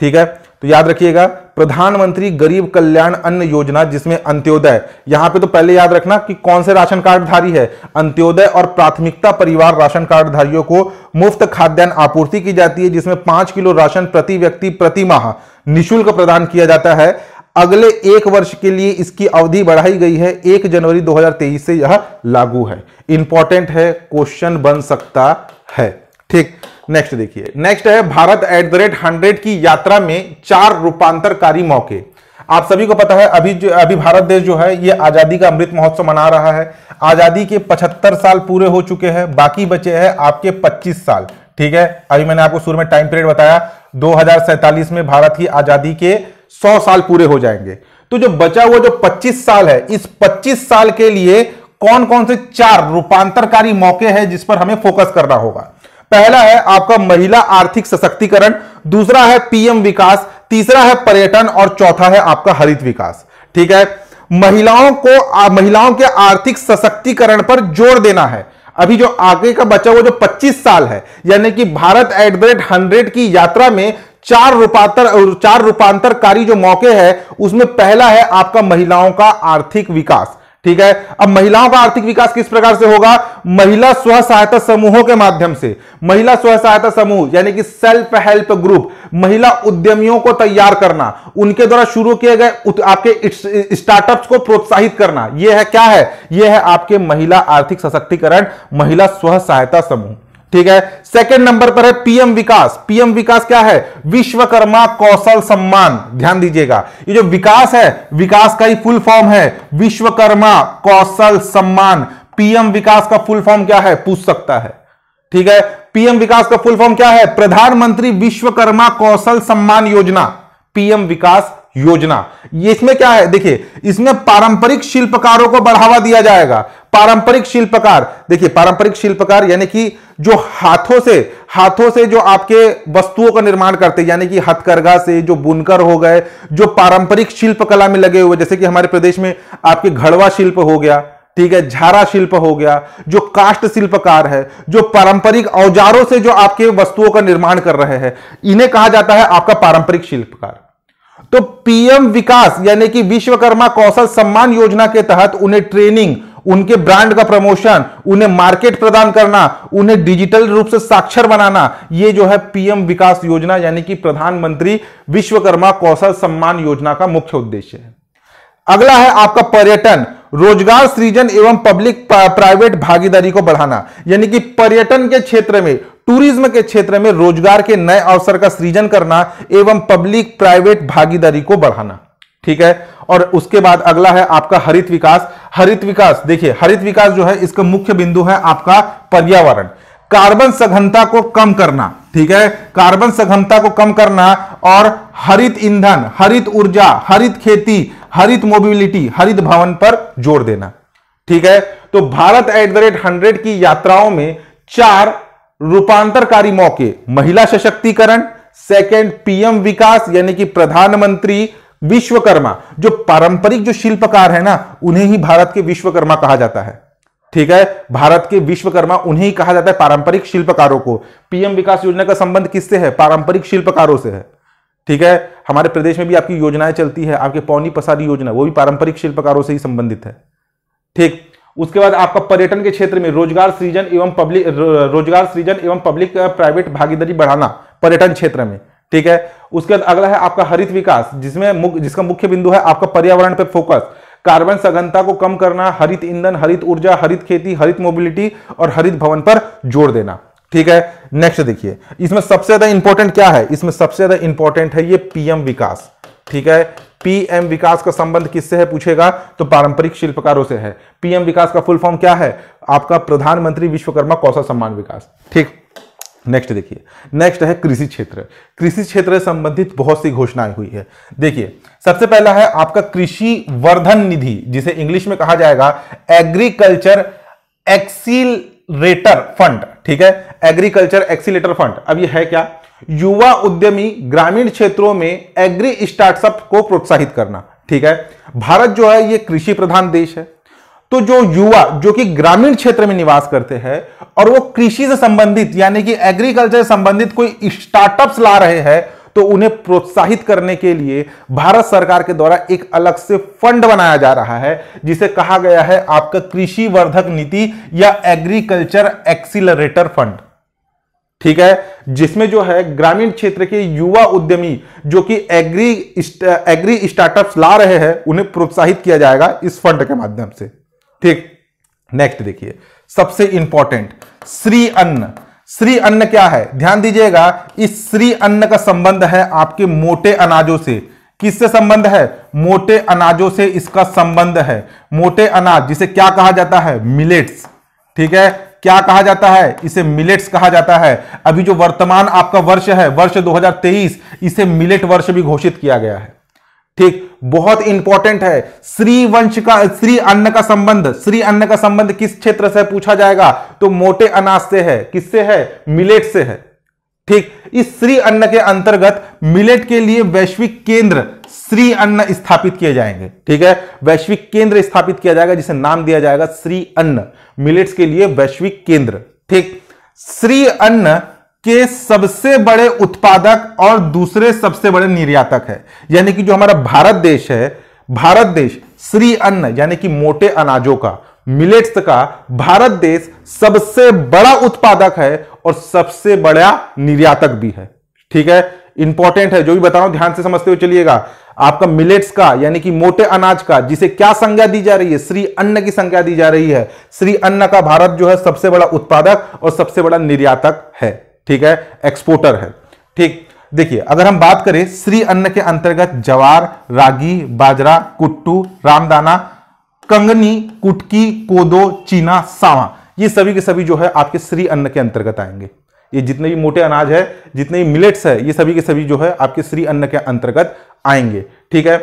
ठीक है तो याद रखिएगा प्रधानमंत्री गरीब कल्याण अन्न योजना जिसमें अंत्योदय यहां पे तो पहले याद रखना कि कौन से राशन कार्डधारी है अंत्योदय और प्राथमिकता परिवार राशन कार्ड को मुफ्त खाद्यान्न आपूर्ति की जाती है जिसमें पांच किलो राशन प्रति व्यक्ति प्रति माह निःशुल्क प्रदान किया जाता है अगले एक वर्ष के लिए इसकी अवधि बढ़ाई गई है एक जनवरी दो से यह लागू है इंपॉर्टेंट है क्वेश्चन बन सकता है ठीक नेक्स्ट देखिए नेक्स्ट है Bharat at the rate hundred की यात्रा में चार रूपांतरकारी मौके आप सभी को पता है अभी जो अभी भारत देश जो है ये आजादी का अमृत महोत्सव मना रहा है आजादी के 75 साल पूरे हो चुके हैं बाकी बचे हैं आपके 25 साल ठीक है अभी मैंने आपको शुरू में टाइम पीरियड बताया दो में भारत की आजादी के 100 साल पूरे हो जाएंगे तो जो बचा हुआ जो 25 साल है इस 25 साल के लिए कौन कौन से चार रूपांतरकारी मौके हैं जिस पर हमें फोकस करना होगा पहला है आपका महिला आर्थिक सशक्तिकरण दूसरा है पीएम विकास तीसरा है पर्यटन और चौथा है आपका हरित विकास ठीक है महिलाओं को आ, महिलाओं के आर्थिक सशक्तिकरण पर जोर देना है अभी जो आगे का बचा हुआ जो 25 साल है यानी कि Bharat at the rate hundred की यात्रा में चार रूपांतर चार रूपांतरकारी जो मौके हैं उसमें पहला है आपका महिलाओं का आर्थिक विकास ठीक है अब महिलाओं का आर्थिक विकास किस प्रकार से होगा महिला स्व सहायता समूहों के माध्यम से महिला स्व सहायता समूह यानी कि सेल्फ हेल्प ग्रुप महिला उद्यमियों को तैयार करना उनके द्वारा शुरू किए गए आपके स्टार्टअप्स को प्रोत्साहित करना यह है क्या है यह है आपके महिला आर्थिक सशक्तिकरण महिला स्व सहायता समूह ठीक है सेकंड नंबर पर है पीएम विकास पीएम विकास क्या है विश्वकर्मा कौशल सम्मान ध्यान दीजिएगा ये जो विकास है विकास का ही फुल फॉर्म है विश्वकर्मा कौशल सम्मान पीएम विकास का फुल फॉर्म क्या है पूछ सकता है ठीक है पीएम विकास का फुल फॉर्म क्या है प्रधानमंत्री विश्वकर्मा कौशल सम्मान योजना पीएम विकास योजना इसमें क्या है देखिए इसमें पारंपरिक शिल्पकारों को बढ़ावा दिया जाएगा पारंपरिक शिल्पकार देखिए पारंपरिक शिल्पकार यानी कि जो हाथों से हाथों से जो आपके वस्तुओं का निर्माण करते यानी कि हथकरघा से जो बुनकर हो गए जो पारंपरिक शिल्प कला में लगे हुए जैसे कि हमारे प्रदेश में आपके घड़वा शिल्प हो गया ठीक है झारा शिल्प हो गया जो काष्ट शिल्पकार है जो पारंपरिक औजारों से जो आपके वस्तुओं का निर्माण कर रहे हैं इन्हें कहा जाता है आपका पारंपरिक शिल्पकार तो पीएम विकास यानी कि विश्वकर्मा कौशल सम्मान योजना के तहत उन्हें ट्रेनिंग उनके ब्रांड का प्रमोशन उन्हें मार्केट प्रदान करना उन्हें डिजिटल रूप से साक्षर बनाना ये जो है पीएम विकास योजना यानी कि प्रधानमंत्री विश्वकर्मा कौशल सम्मान योजना का मुख्य उद्देश्य है अगला है आपका पर्यटन रोजगार सृजन एवं पब्लिक प्राइवेट भागीदारी को बढ़ाना यानी कि पर्यटन के क्षेत्र में टूरिज्म के क्षेत्र में रोजगार के नए अवसर का सृजन करना एवं पब्लिक प्राइवेट भागीदारी को बढ़ाना ठीक है और उसके बाद अगला है आपका हरित विकास हरित विकास देखिए हरित विकास जो है इसका मुख्य बिंदु है आपका पर्यावरण कार्बन सघनता को कम करना ठीक है कार्बन सघनता को कम करना और हरित ईंधन हरित ऊर्जा हरित खेती हरित मोबिलिटी हरित भवन पर जोर देना ठीक है तो Bharat at the rate hundred की यात्राओं में चार रूपांतरकारी मौके महिला सशक्तिकरण सेकेंड पीएम विकास यानी कि प्रधानमंत्री विश्वकर्मा जो पारंपरिक जो शिल्पकार है ना उन्हें ही भारत के विश्वकर्मा कहा जाता है ठीक है भारत के विश्वकर्मा उन्हें ही कहा जाता है पारंपरिक शिल्पकारों को पीएम विकास योजना का संबंध किससे है पारंपरिक शिल्पकारों से है ठीक है हमारे प्रदेश में भी आपकी योजनाएं चलती है आपके पौनी पसारी योजना वो भी पारंपरिक शिल्पकारों से ही संबंधित है ठीक उसके बाद आपका पर्यटन के क्षेत्र में रोजगार सृजन एवं पब्लिक रोजगार सृजन एवं पब्लिक प्राइवेट भागीदारी बढ़ाना पर्यटन क्षेत्र में ठीक है उसके बाद अगला है आपका हरित विकास जिसमें मुख, जिसका मुख्य बिंदु है आपका पर्यावरण पर फोकस कार्बन सघनता को कम करना हरित ईंधन हरित ऊर्जा हरित खेती हरित मोबिलिटी और हरित भवन पर जोर देना ठीक है नेक्स्ट देखिए इसमें सबसे ज्यादा इंपॉर्टेंट क्या है इसमें सबसे ज्यादा इंपॉर्टेंट है ये पीएम विकास ठीक है पीएम विकास का संबंध किससे है पूछेगा तो पारंपरिक शिल्पकारों से है पीएम विकास का फुल फॉर्म क्या है आपका प्रधानमंत्री विश्वकर्मा कौशल सम्मान विकास ठीक नेक्स्ट देखिए नेक्स्ट है कृषि क्षेत्र कृषि क्षेत्र से संबंधित बहुत सी घोषणाएं हुई है देखिए सबसे पहला है आपका कृषि वर्धन निधि जिसे इंग्लिश में कहा जाएगा एग्रीकल्चर एक्सीटर फंड ठीक है एग्रीकल्चर एक्सीटर फंड अब यह है क्या युवा उद्यमी ग्रामीण क्षेत्रों में एग्री स्टार्टअप को प्रोत्साहित करना ठीक है भारत जो है यह कृषि प्रधान देश है तो जो युवा जो कि ग्रामीण क्षेत्र में निवास करते हैं और वो कृषि से संबंधित यानी कि एग्रीकल्चर से संबंधित कोई स्टार्टअप्स ला रहे हैं तो उन्हें प्रोत्साहित करने के लिए भारत सरकार के द्वारा एक अलग से फंड बनाया जा रहा है जिसे कहा गया है आपका कृषि वर्धक नीति या एग्रीकल्चर एक्सीलरेटर फंड ठीक है जिसमें जो है ग्रामीण क्षेत्र के युवा उद्यमी जो कि एग्री एग्री स्टार्टअप्स ला रहे हैं उन्हें प्रोत्साहित किया जाएगा इस फंड के माध्यम से ठीक नेक्स्ट देखिए सबसे इंपॉर्टेंट श्री अन्न श्री अन्न क्या है ध्यान दीजिएगा इस श्री अन्न का संबंध है आपके मोटे अनाजों से किससे संबंध है मोटे अनाजों से इसका संबंध है मोटे अनाज जिसे क्या कहा जाता है मिलेट्स ठीक है क्या कहा जाता है इसे मिलेट्स कहा जाता है अभी जो वर्तमान आपका वर्ष है वर्ष 2023 इसे मिलेट वर्ष भी घोषित किया गया है ठीक बहुत इंपॉर्टेंट है श्री वंश का श्री अन्न का संबंध श्री अन्न का संबंध किस क्षेत्र से पूछा जाएगा तो मोटे अनाज से है किससे है मिलेट से है ठीक इस श्री अन्न के अंतर्गत मिलेट के लिए वैश्विक केंद्र श्री अन्न स्थापित किए जाएंगे ठीक है वैश्विक केंद्र स्थापित किया जाएगा जिसे नाम दिया जाएगा श्री अन्न मिलेट्स के लिए वैश्विक केंद्र ठीक श्री अन्न के सबसे बड़े उत्पादक और दूसरे सबसे बड़े निर्यातक है यानी कि जो हमारा भारत देश है भारत देश श्री अन्न यानी कि मोटे अनाजों का मिलेट्स का भारत देश सबसे बड़ा उत्पादक है और सबसे बड़ा निर्यातक भी है ठीक है इंपॉर्टेंट है जो भी बताओ ध्यान से समझते हुए चलिएगा आपका मिलेट्स का यानी कि मोटे अनाज का जिसे क्या संज्ञा दी जा रही है श्री अन्न की संज्ञा दी जा रही है श्री अन्न का भारत जो है सबसे बड़ा उत्पादक और सबसे बड़ा निर्यातक है ठीक है एक्सपोर्टर है ठीक देखिए अगर हम बात करें श्री अन्न के अंतर्गत जवार रागी बाजरा कुट्टू रामदाना कंगनी कुटकी कोदो चीना सावा ये सभी के सभी जो है आपके श्री अन्न के अंतर्गत आएंगे ये जितने भी मोटे अनाज है जितने भी मिलेट्स है ये सभी के सभी जो है आपके श्री अन्न के अंतर्गत आएंगे ठीक है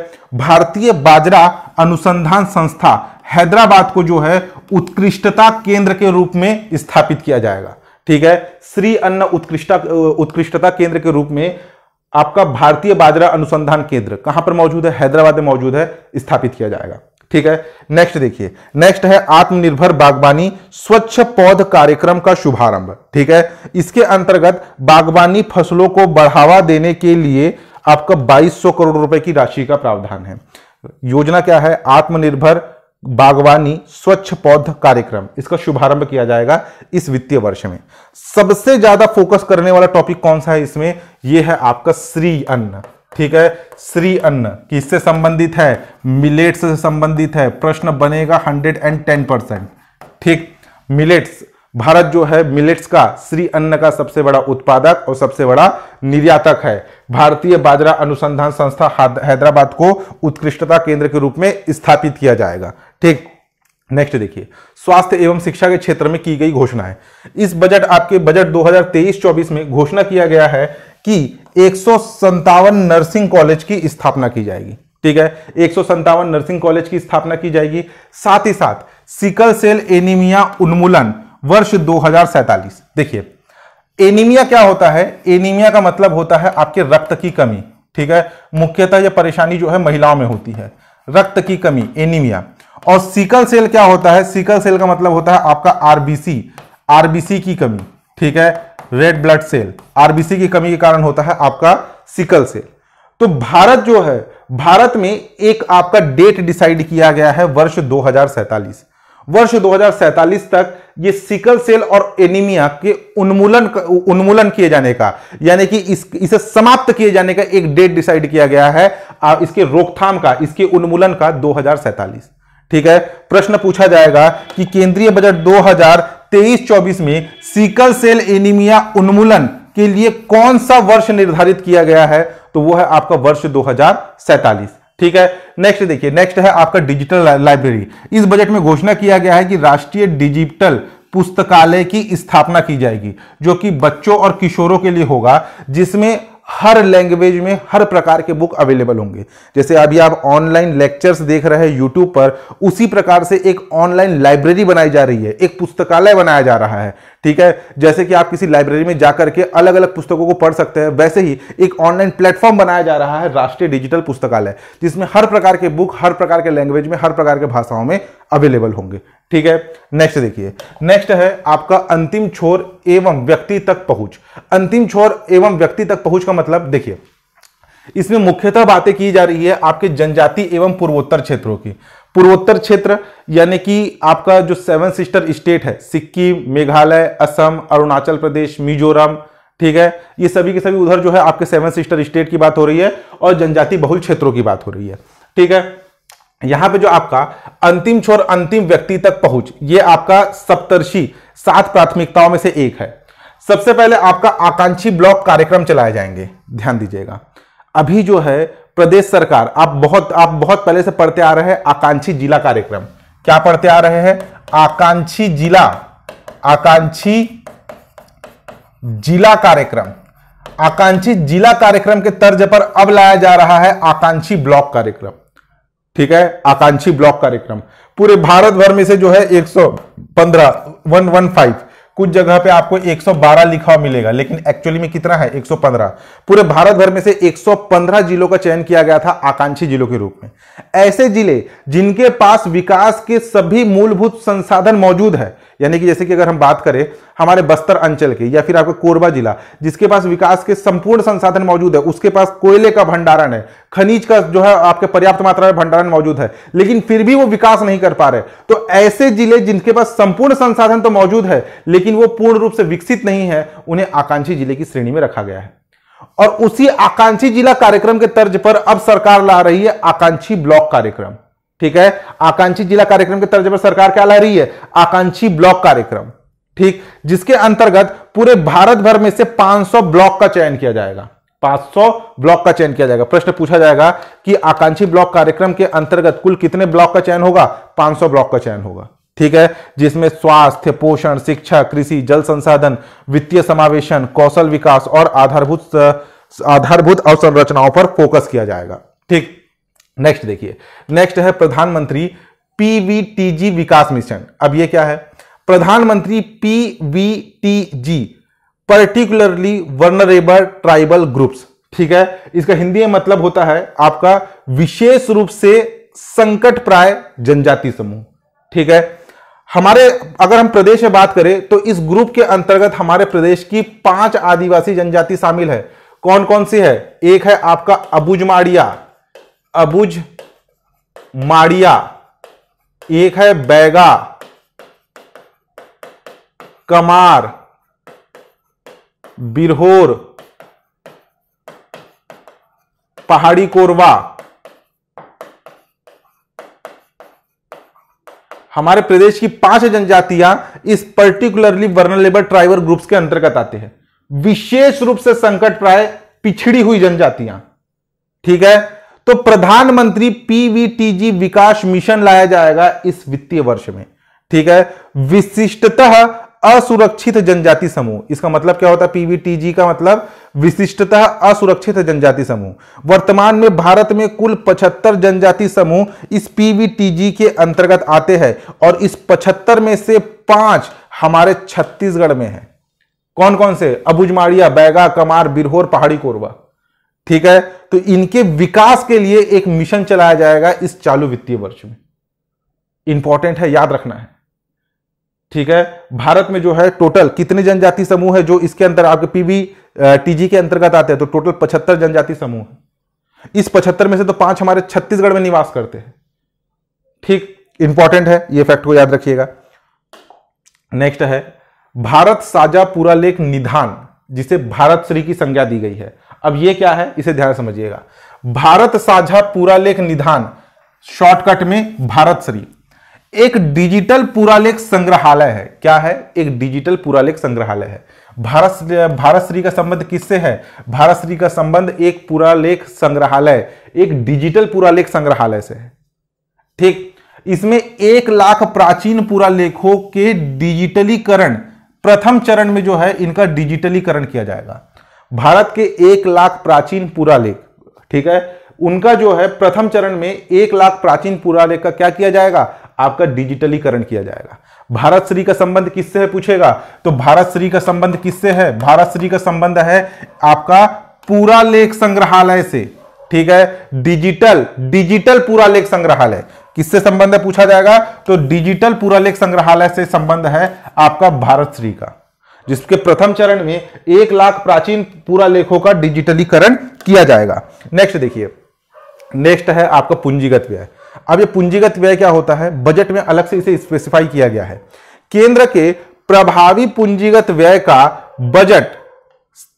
भारतीय बाजरा अनुसंधान संस्था हैदराबाद को जो है उत्कृष्टता केंद्र के रूप में स्थापित किया जाएगा ठीक है श्री अन्न उत्कृष्ट उत्कृष्टता केंद्र के रूप में आपका भारतीय बाजरा अनुसंधान केंद्र कहां पर मौजूद है हैदराबाद में मौजूद है स्थापित किया जाएगा ठीक है नेक्स्ट देखिए नेक्स्ट है आत्मनिर्भर बागवानी स्वच्छ पौध कार्यक्रम का शुभारंभ ठीक है इसके अंतर्गत बागवानी फसलों को बढ़ावा देने के लिए आपका 2200 करोड़ रुपए की राशि का प्रावधान है योजना क्या है आत्मनिर्भर बागवानी स्वच्छ पौध कार्यक्रम इसका शुभारंभ किया जाएगा इस वित्तीय वर्ष में सबसे ज्यादा फोकस करने वाला टॉपिक कौन सा है इसमें यह है आपका श्री अन्न ठीक है श्री अन्न किससे संबंधित है मिलेट्स से संबंधित है प्रश्न बनेगा हंड्रेड एंड टेन परसेंट ठीक मिलेट्स भारत जो है मिलेट्स का श्री अन्न का सबसे बड़ा उत्पादक और सबसे बड़ा निर्यातक है भारतीय बाजरा अनुसंधान संस्था हैदराबाद को उत्कृष्टता केंद्र के रूप में स्थापित किया जाएगा ठीक नेक्स्ट देखिए स्वास्थ्य एवं शिक्षा के क्षेत्र में की गई घोषणा है इस बजट आपके बजट 2023-24 में घोषणा किया गया है कि एक नर्सिंग कॉलेज की स्थापना की जाएगी ठीक है एक नर्सिंग कॉलेज की स्थापना की जाएगी साथ ही साथ सिकल सेल एनीमिया उन्मूलन वर्ष दो देखिए एनीमिया क्या होता है एनीमिया का मतलब होता है आपके रक्त की कमी ठीक है मुख्यतः यह परेशानी जो है महिलाओं में होती है रक्त की कमी एनीमिया और सिकल सेल क्या होता है सिकल सेल का मतलब होता है आपका आरबीसी आरबीसी की कमी ठीक है रेड ब्लड सेल आरबीसी की कमी के कारण होता है आपका सिकल सेल तो भारत जो है भारत में एक आपका डेट डिसाइड किया गया है वर्ष दो वर्ष दो तक ये सिकल सेल और एनीमिया के उन्मूलन उन्मूलन किए जाने का यानी कि इस, इसे समाप्त किए जाने का एक डेट डिसाइड किया गया है इसके रोकथाम का इसके उन्मूलन का दो ठीक है प्रश्न पूछा जाएगा कि केंद्रीय बजट 2023-24 में सिकल सेल एनीमिया उन्मूलन के लिए कौन सा वर्ष निर्धारित किया गया है तो वो है आपका वर्ष सैतालीस ठीक है नेक्स्ट देखिए नेक्स्ट है आपका डिजिटल लाइब्रेरी इस बजट में घोषणा किया गया है कि राष्ट्रीय डिजिटल पुस्तकालय की स्थापना की जाएगी जो कि बच्चों और किशोरों के लिए होगा जिसमें हर लैंग्वेज में हर प्रकार के बुक अवेलेबल होंगे जैसे अभी आप ऑनलाइन लेक्चर्स देख रहे हैं यूट्यूब पर उसी प्रकार से एक ऑनलाइन लाइब्रेरी बनाई जा रही है एक पुस्तकालय बनाया जा रहा है ठीक है जैसे कि आप किसी लाइब्रेरी में जाकर के अलग अलग पुस्तकों को पढ़ सकते हैं वैसे ही एक ऑनलाइन प्लेटफॉर्म बनाया जा रहा है राष्ट्रीय डिजिटल पुस्तकालय जिसमें हर प्रकार के बुक हर प्रकार के लैंग्वेज में हर प्रकार के भाषाओं में अवेलेबल होंगे ठीक है नेक्स्ट देखिए नेक्स्ट है आपका अंतिम छोर एवं व्यक्ति तक पहुंच अंतिम छोर एवं व्यक्ति तक पहुंच का मतलब देखिए इसमें मुख्यतः बातें की जा रही है आपके जनजाति एवं पूर्वोत्तर क्षेत्रों की पूर्वोत्तर क्षेत्र यानी कि आपका जो सेवन सिस्टर स्टेट है सिक्किम मेघालय असम अरुणाचल प्रदेश मिजोरम ठीक है ये सभी के सभी उधर जो है आपके सेवन सिस्टर स्टेट की बात हो रही है और जनजाति बहुल क्षेत्रों की बात हो रही है ठीक है यहां पे जो आपका अंतिम छोर अंतिम व्यक्ति तक पहुंच ये आपका सप्तर्षी सात प्राथमिकताओं में से एक है सबसे पहले आपका आकांक्षी ब्लॉक कार्यक्रम चलाए जाएंगे ध्यान दीजिएगा अभी जो है प्रदेश सरकार आप बहुत आप बहुत पहले से पढ़ते आ रहे हैं आकांक्षी जिला कार्यक्रम क्या पढ़ते आ रहे हैं आकांक्षी जिला आकांक्षी जिला कार्यक्रम आकांक्षी जिला कार्यक्रम के तर्ज पर अब लाया जा रहा है आकांक्षी ब्लॉक कार्यक्रम ठीक है आकांक्षी ब्लॉक कार्यक्रम पूरे भारत भर में से जो है 115 115 कुछ जगह पे आपको 112 लिखा हुआ मिलेगा लेकिन एक्चुअली में कितना है 115 पूरे भारत भर में से 115 जिलों का चयन किया गया था आकांक्षी जिलों के रूप में ऐसे जिले जिनके पास विकास के सभी मूलभूत संसाधन मौजूद है यानी कि जैसे कि अगर हम बात करें हमारे बस्तर अंचल के या फिर आपका कोरबा जिला जिसके पास विकास के संपूर्ण संसाधन मौजूद है उसके पास कोयले का भंडारण है खनिज का जो है आपके पर्याप्त मात्रा में भंडारण मौजूद है लेकिन फिर भी वो विकास नहीं कर पा रहे तो ऐसे जिले जिनके पास संपूर्ण संसाधन तो मौजूद है लेकिन वो पूर्ण रूप से विकसित नहीं है उन्हें आकांक्षी जिले की श्रेणी में रखा गया है और उसी आकांक्षी जिला कार्यक्रम के तर्ज पर अब सरकार ला रही है आकांक्षी ब्लॉक कार्यक्रम ठीक है आकांक्षी जिला कार्यक्रम के तर्ज पर सरकार क्या ला रही है आकांक्षी ब्लॉक कार्यक्रम ठीक जिसके अंतर्गत पूरे भारत भर में से 500 ब्लॉक का चयन किया जाएगा 500 ब्लॉक का चयन किया जाएगा प्रश्न पूछा जाएगा कि आकांक्षी ब्लॉक कार्यक्रम के अंतर्गत कुल कितने ब्लॉक का चयन होगा 500 ब्लॉक का चयन होगा ठीक है जिसमें स्वास्थ्य पोषण शिक्षा कृषि जल संसाधन वित्तीय समावेशन कौशल विकास और आधारभूत आधारभूत अवसंरचनाओं पर फोकस किया जाएगा ठीक नेक्स्ट देखिए नेक्स्ट है प्रधानमंत्री पीवीटीजी विकास मिशन अब ये क्या है प्रधानमंत्री P V T G particularly vulnerable tribal groups ठीक है इसका हिंदी में मतलब होता है आपका विशेष रूप से संकट प्राय जनजाति समूह ठीक है हमारे अगर हम प्रदेश में बात करें तो इस ग्रुप के अंतर्गत हमारे प्रदेश की पांच आदिवासी जनजाति शामिल है कौन कौन सी है एक है आपका अबुज माड़िया अबुज माड़िया एक है बैगा कमार बिरहोर पहाड़ी कोरवा हमारे प्रदेश की पांच जनजातियां इस पर्टिकुलरली वर्नलेबल लेबर ग्रुप्स के अंतर्गत आते हैं विशेष रूप से संकट प्राय पिछड़ी हुई जनजातियां ठीक है तो प्रधानमंत्री पीवीटीजी विकास मिशन लाया जाएगा इस वित्तीय वर्ष में ठीक है विशिष्टतः असुरक्षित जनजाति समूह इसका मतलब क्या होता है पीवीटीजी का मतलब विशिष्टतः असुरक्षित जनजाति समूह वर्तमान में भारत में कुल 75 जनजाति समूह इस पीवीटीजी के अंतर्गत आते हैं और इस 75 में से पांच हमारे छत्तीसगढ़ में है कौन कौन से अबुजमाड़िया बैगा कमार बिरहोर पहाड़ी कोरबा ठीक है तो इनके विकास के लिए एक मिशन चलाया जाएगा इस चालू वित्तीय वर्ष में इंपॉर्टेंट है याद रखना है ठीक है भारत में जो है टोटल कितने जनजाति समूह है जो इसके अंदर आपके पीवी टीजी के अंतर्गत आते हैं तो टोटल पचहत्तर जनजाति समूह है इस पचहत्तर में से तो पांच हमारे छत्तीसगढ़ में निवास करते हैं ठीक इंपॉर्टेंट है ये फैक्ट को याद रखिएगा नेक्स्ट है भारत साजा पूरा लेख निधान जिसे भारत श्री की संज्ञा दी गई है अब ये क्या है इसे ध्यान समझिएगा भारत साझा पूरा लेख निधान शॉर्टकट में भारत श्री एक डिजिटल पुरालेख संग्रहालय है क्या है एक डिजिटल पुरालेख संग्रहालय है भारत भारत श्री का संबंध किससे है भारत श्री का संबंध एक पुरालेख संग्रहालय एक डिजिटल पुरालेख संग्रहालय से है ठीक इसमें एक लाख प्राचीन पुरालेखों के डिजिटलीकरण प्रथम चरण में जो है इनका डिजिटलीकरण किया जाएगा भारत के एक लाख प्राचीन पुरालेख ठीक है उनका जो है प्रथम चरण में एक लाख प्राचीन पुरालेख का क्या किया जाएगा आपका डिजिटलीकरण किया जाएगा भारत श्री का संबंध किससे है पूछेगा तो भारत श्री का संबंध किससे है भारत श्री का संबंध है आपका पूरा लेख संग्रहालय से ठीक है डिजिटल डिजिटल पूरा लेख संग्रहालय किससे संबंध है पूछा जाएगा तो डिजिटल पूरा लेख संग्रहालय से संबंध है आपका भारत श्री का जिसके प्रथम चरण में एक लाख प्राचीन पूरा लेखों का डिजिटलीकरण किया जाएगा नेक्स्ट देखिए नेक्स्ट है आपका पूंजीगत व्यय अब ये पूंजीगत व्यय क्या होता है बजट में अलग से इसे स्पेसिफाई किया गया है केंद्र के प्रभावी पूंजीगत व्यय का बजट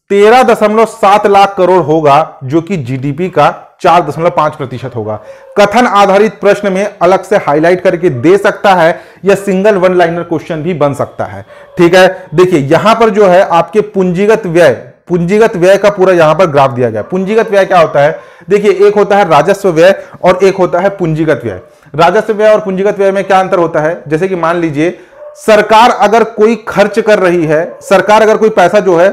तेरह दशमलव सात लाख करोड़ होगा जो कि जीडीपी का चार दशमलव पांच प्रतिशत होगा कथन आधारित प्रश्न में अलग से हाईलाइट करके दे सकता है या सिंगल वन लाइनर क्वेश्चन भी बन सकता है ठीक है देखिए यहां पर जो है आपके पूंजीगत व्यय पूंजीगत व्यय का पूरा यहां पर ग्राफ दिया गया पूंजीगत व्यय क्या होता है देखिए एक होता है राजस्व व्यय और एक होता है पूंजीगत व्यय राजस्व व्यय और पूंजीगत व्यय में क्या अंतर होता है जैसे कि मान लीजिए सरकार अगर कोई खर्च कर रही है सरकार अगर कोई पैसा जो है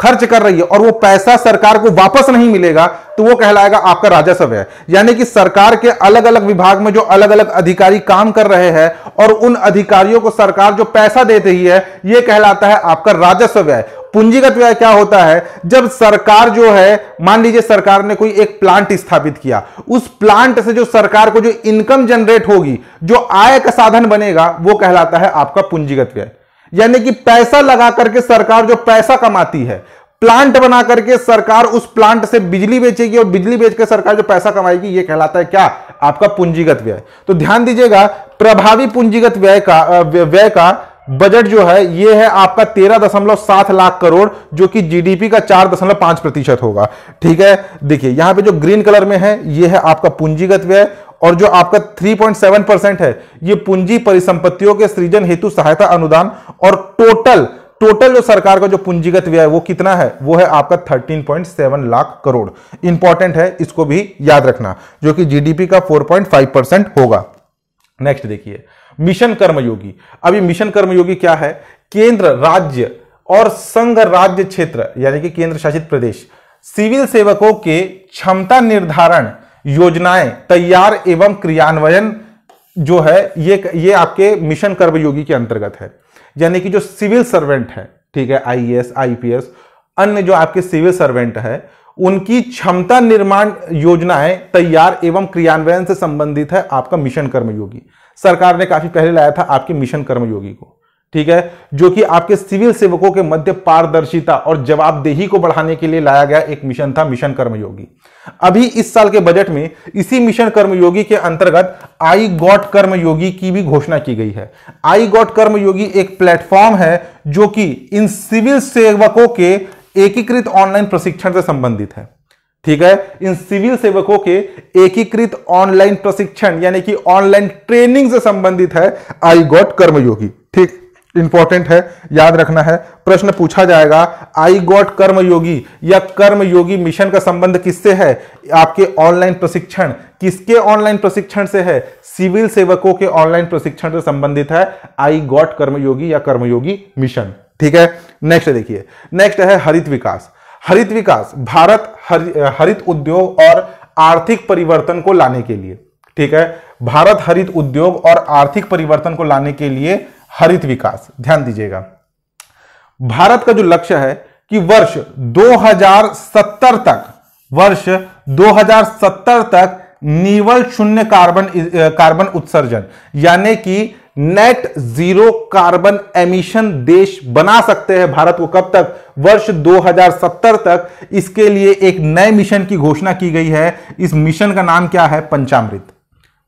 खर्च कर रही है और वो पैसा सरकार को वापस नहीं मिलेगा तो वो कहलाएगा आपका राजस्व है यानी कि सरकार के अलग अलग विभाग में जो अलग अलग अधिकारी काम कर रहे हैं और उन अधिकारियों को सरकार जो पैसा दे रही है ये कहलाता है आपका राजस्व है पूंजीगत व्यय क्या होता है जब सरकार जो है मान लीजिए सरकार ने कोई एक प्लांट स्थापित किया उस प्लांट से जो सरकार को जो इनकम जनरेट होगी जो आय का साधन बनेगा वो कहलाता है आपका पूंजीगत व्यय यानी कि पैसा लगा करके सरकार जो पैसा कमाती है प्लांट बना करके सरकार उस प्लांट से बिजली बेचेगी और बिजली बेच के सरकार जो पैसा कमाएगी ये कहलाता है क्या आपका पूंजीगत व्यय तो ध्यान दीजिएगा प्रभावी पूंजीगत व्यय का व्यय का बजट जो है ये है आपका तेरह दशमलव सात लाख करोड़ जो कि जीडीपी का चार दशमलव पांच प्रतिशत होगा ठीक है देखिए यहां पे जो ग्रीन कलर में है ये है आपका पूंजीगत व्यय और जो आपका 3.7 परसेंट है ये पूंजी परिसंपत्तियों के सृजन हेतु सहायता अनुदान और टोटल टोटल जो सरकार का जो पूंजीगत व्यय वो कितना है वो है आपका 13.7 लाख करोड़ इंपॉर्टेंट है इसको भी याद रखना जो कि जीडीपी का 4.5 परसेंट होगा नेक्स्ट देखिए मिशन कर्मयोगी अभी मिशन कर्मयोगी क्या है केंद्र राज्य और संघ राज्य क्षेत्र यानी कि केंद्र शासित प्रदेश सिविल सेवकों के क्षमता निर्धारण योजनाएं तैयार एवं क्रियान्वयन जो है ये ये आपके मिशन कर्मयोगी के अंतर्गत है यानी कि जो सिविल सर्वेंट है ठीक है आईएएस आईपीएस अन्य जो आपके सिविल सर्वेंट है उनकी क्षमता निर्माण योजनाएं तैयार एवं क्रियान्वयन से संबंधित है आपका मिशन कर्मयोगी सरकार ने काफी पहले लाया था आपके मिशन कर्मयोगी को ठीक है जो कि आपके सिविल सेवकों के मध्य पारदर्शिता और जवाबदेही को बढ़ाने के लिए लाया गया एक मिशन था मिशन कर्मयोगी अभी इस साल के बजट में इसी मिशन कर्मयोगी के अंतर्गत आई गॉट कर्मयोगी की भी घोषणा की गई है आई गॉट कर्मयोगी एक प्लेटफॉर्म है जो कि इन सिविल सेवकों के एकीकृत ऑनलाइन प्रशिक्षण से संबंधित है ठीक है इन सिविल सेवकों के एकीकृत ऑनलाइन प्रशिक्षण यानी कि ऑनलाइन ट्रेनिंग से संबंधित है आई गॉट कर्मयोगी ठीक इंपॉर्टेंट है याद रखना है प्रश्न पूछा जाएगा आई गॉट कर्मयोगी या कर्मयोगी मिशन का संबंध किससे है आपके ऑनलाइन प्रशिक्षण किसके ऑनलाइन प्रशिक्षण से है सिविल सेवकों के ऑनलाइन प्रशिक्षण से संबंधित है आई गॉट कर्मयोगी या कर्मयोगी मिशन ठीक है नेक्स्ट देखिए नेक्स्ट है हरित विकास हरित विकास भारत हर, हरित उद्योग और आर्थिक परिवर्तन को लाने के लिए ठीक है भारत हरित उद्योग और आर्थिक परिवर्तन को लाने के लिए हरित विकास ध्यान दीजिएगा भारत का जो लक्ष्य है कि वर्ष 2070 तक वर्ष 2070 तक निवल शून्य कार्बन कार्बन उत्सर्जन यानी कि नेट जीरो कार्बन एमिशन देश बना सकते हैं भारत को कब तक वर्ष 2070 तक इसके लिए एक नए मिशन की घोषणा की गई है इस मिशन का नाम क्या है पंचामृत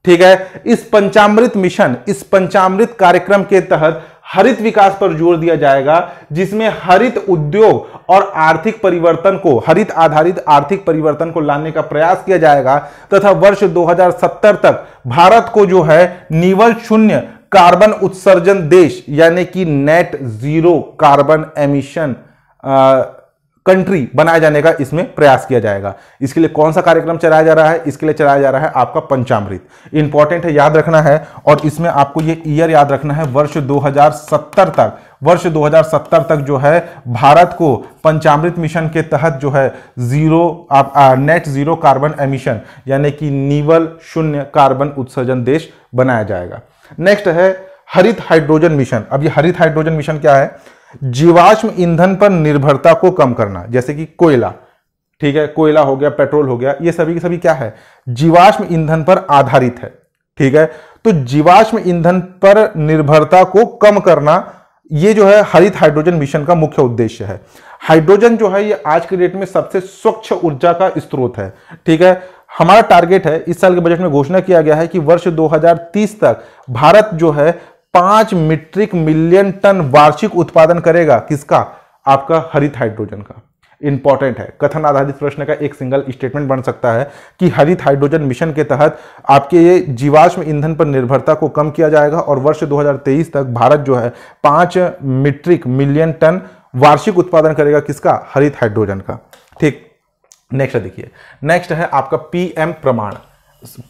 ठीक है इस पंचामृत मिशन इस पंचामृत कार्यक्रम के तहत हरित विकास पर जोर दिया जाएगा जिसमें हरित उद्योग और आर्थिक परिवर्तन को हरित आधारित आर्थिक परिवर्तन को लाने का प्रयास किया जाएगा तथा वर्ष 2070 तक भारत को जो है निवल शून्य कार्बन उत्सर्जन देश यानी कि net zero carbon emission ah, country बनाए जाने का इसमें प्रयास किया जाएगा इसके लिए कौन सा कार्यक्रम चलाया जा रहा है इसके लिए चलाया जा रहा है आपका पंचामृत इंपॉर्टेंट है याद रखना है और इसमें आपको ये ईयर याद रखना है वर्ष 2070 तक वर्ष 2070 तक जो है भारत को पंचामृत मिशन के तहत जो है जीरो आप ah, net zero carbon emission यानी कि नीवल शून्य कार्बन उत्सर्जन देश बनाया जाएगा नेक्स्ट है हरित हाइड्रोजन मिशन अब ये हरित हाइड्रोजन मिशन क्या है जीवाश्म ईंधन पर निर्भरता को कम करना जैसे कि कोयला ठीक है कोयला हो गया पेट्रोल हो गया ये सभी के सभी क्या है जीवाश्म ईंधन पर आधारित है ठीक है तो जीवाश्म ईंधन पर निर्भरता को कम करना ये जो है हरित हाइड्रोजन मिशन का मुख्य उद्देश्य है हाइड्रोजन जो है ये आज के डेट में सबसे स्वच्छ ऊर्जा का स्रोत है ठीक है हमारा टारगेट है इस साल के बजट में घोषणा किया गया है कि वर्ष 2030 तक भारत जो है पांच मीट्रिक मिलियन टन वार्षिक उत्पादन करेगा किसका आपका हरित हाइड्रोजन का इंपॉर्टेंट है कथन आधारित प्रश्न का एक सिंगल स्टेटमेंट बन सकता है कि हरित हाइड्रोजन मिशन के तहत आपके ये जीवाश्म ईंधन पर निर्भरता को कम किया जाएगा और वर्ष 2023 तक भारत जो है पांच मीट्रिक मिलियन टन वार्षिक उत्पादन करेगा किसका हरित हाइड्रोजन का ठीक नेक्स्ट देखिए नेक्स्ट है आपका पीएम प्रमाण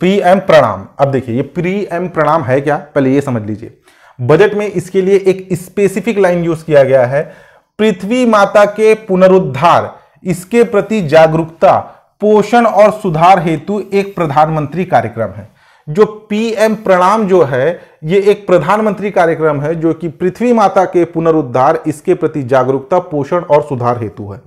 पीएम प्रणाम अब देखिए ये पीएम प्रणाम है क्या पहले ये समझ लीजिए बजट में इसके लिए एक स्पेसिफिक लाइन यूज किया गया है पृथ्वी माता के पुनरुद्धार इसके प्रति जागरूकता पोषण और सुधार हेतु एक प्रधानमंत्री कार्यक्रम है जो पीएम प्रणाम जो है ये एक प्रधानमंत्री कार्यक्रम है जो कि पृथ्वी माता के पुनरुद्धार इसके प्रति जागरूकता पोषण और सुधार हेतु है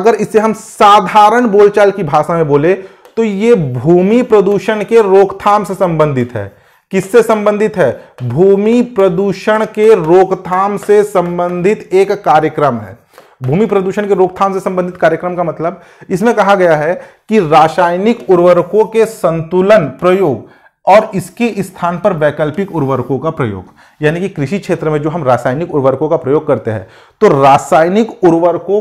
अगर इसे हम साधारण बोलचाल की भाषा में बोले तो ये भूमि प्रदूषण के रोकथाम से संबंधित है किससे संबंधित है भूमि प्रदूषण के रोकथाम से संबंधित एक कार्यक्रम है भूमि प्रदूषण के रोकथाम से संबंधित कार्यक्रम का मतलब इसमें कहा गया है कि रासायनिक उर्वरकों के संतुलन प्रयोग और इसके स्थान पर वैकल्पिक उर्वरकों का प्रयोग यानी कि कृषि क्षेत्र में जो हम रासायनिक उर्वरकों का प्रयोग करते हैं तो रासायनिक उर्वरकों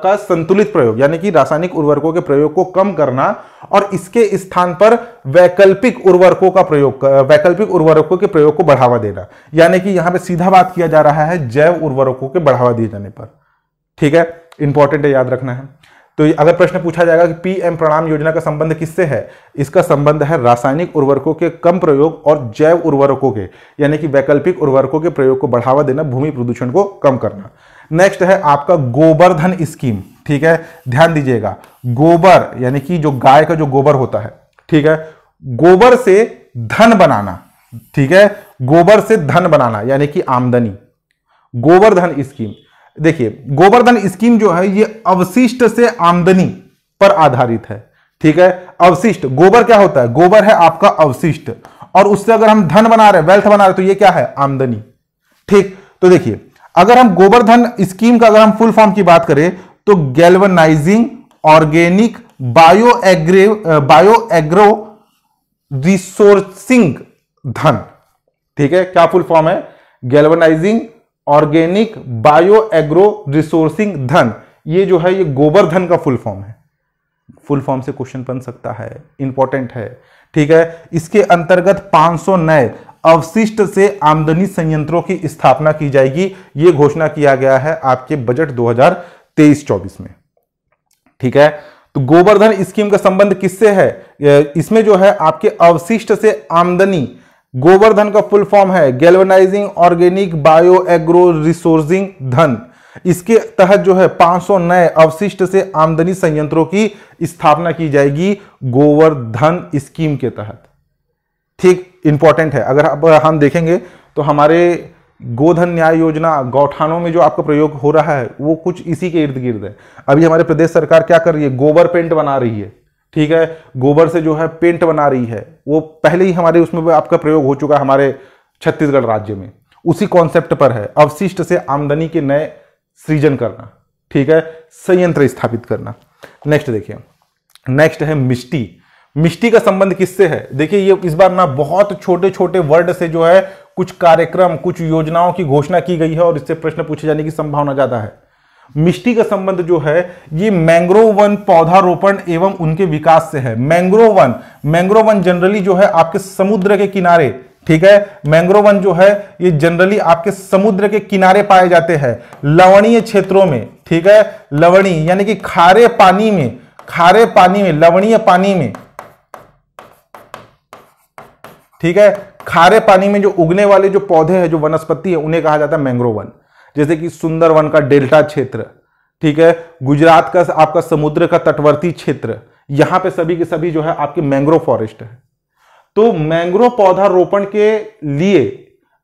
का संतुलित प्रयोग यानी कि रासायनिक उर्वरकों के प्रयोग को कम करना और इसके स्थान पर वैकल्पिक उर्वरकों का प्रयोग वैकल्पिक उर्वरकों के प्रयोग को बढ़ावा देना यानी कि यहां पर सीधा बात किया जा रहा है जैव उर्वरकों के बढ़ावा दिए जाने पर ठीक है इंपॉर्टेंट है याद रखना है तो अगर प्रश्न पूछा जाएगा कि पीएम प्रणाम योजना का संबंध किससे है इसका संबंध है रासायनिक उर्वरकों के कम प्रयोग और जैव उर्वरकों के यानी कि वैकल्पिक उर्वरकों के प्रयोग को बढ़ावा देना भूमि प्रदूषण को कम करना नेक्स्ट है आपका गोबरधन स्कीम ठीक है ध्यान दीजिएगा गोबर यानी कि जो गाय का जो गोबर होता है ठीक है गोबर से धन बनाना ठीक है गोबर से धन बनाना यानी कि आमदनी गोवर्धन स्कीम देखिए गोवर्धन स्कीम जो है ये अवशिष्ट से आमदनी पर आधारित है ठीक है अवशिष्ट गोबर क्या होता है गोबर है आपका अवशिष्ट और उससे अगर हम धन बना रहे वेल्थ बना रहे तो ये क्या है आमदनी ठीक तो देखिए अगर हम गोवर्धन स्कीम का अगर हम फुल फॉर्म की बात करें तो galvanizing organic bio agri bio agro resourcing Dhan ठीक है क्या फुल फॉर्म है galvanizing organic bio agro resourcing Dhan ये जो है ये गोबर धन का फुल फॉर्म है फुल फॉर्म से क्वेश्चन बन सकता है इंपॉर्टेंट है ठीक है इसके अंतर्गत 500 नए अवशिष्ट से आमदनी संयंत्रों की स्थापना की जाएगी ये घोषणा किया गया है आपके बजट 2023-24 में ठीक है तो गोवर्धन स्कीम का संबंध किससे है इसमें जो है आपके अवशिष्ट से आमदनी गोवर्धन का फुल फॉर्म है galvanizing organic bio agro resourcing Dhan इसके तहत जो है 500 नए अवशिष्ट से आमदनी संयंत्रों की स्थापना की जाएगी गोवर्धन स्कीम के तहत ठीक इंपॉर्टेंट है अगर आप हम देखेंगे तो हमारे गोधन न्याय योजना गौठानों में जो आपका प्रयोग हो रहा है वो कुछ इसी के इर्द गिर्द है अभी हमारे प्रदेश सरकार क्या कर रही है गोबर पेंट बना रही है ठीक है गोबर से जो है पेंट बना रही है वो पहले ही हमारे उसमें आपका प्रयोग हो चुका है हमारे छत्तीसगढ़ राज्य में उसी कॉन्सेप्ट पर है अवशिष्ट से आमदनी के नए सृजन करना ठीक है संयंत्र स्थापित करना नेक्स्ट देखिए नेक्स्ट है मिष्टी मिष्टी का संबंध किससे है देखिए ये इस बार ना बहुत छोटे छोटे वर्ड से जो है कुछ कार्यक्रम कुछ योजनाओं की घोषणा की गई है और इससे प्रश्न पूछे जाने की संभावना ज्यादा है मिष्टी का संबंध जो है ये मैंग्रोव वन पौधारोपण एवं उनके विकास से है मैंग्रोव वन मैंग्रोव वन जनरली जो है आपके समुद्र के किनारे ठीक है मैंग्रोव वन जो है ये जनरली आपके समुद्र के किनारे पाए जाते हैं लवणीय क्षेत्रों में ठीक है लवणीय यानी कि खारे पानी में खारे पानी में लवणीय पानी में ठीक है खारे पानी में जो उगने वाले जो पौधे हैं जो वनस्पति है उन्हें कहा जाता है मैंग्रोवन जैसे कि सुंदरवन का डेल्टा क्षेत्र ठीक है गुजरात का आपका समुद्र का तटवर्ती क्षेत्र यहां पे सभी के सभी जो है आपके मैंग्रोव फॉरेस्ट है तो मैंग्रोव पौधा रोपण के लिए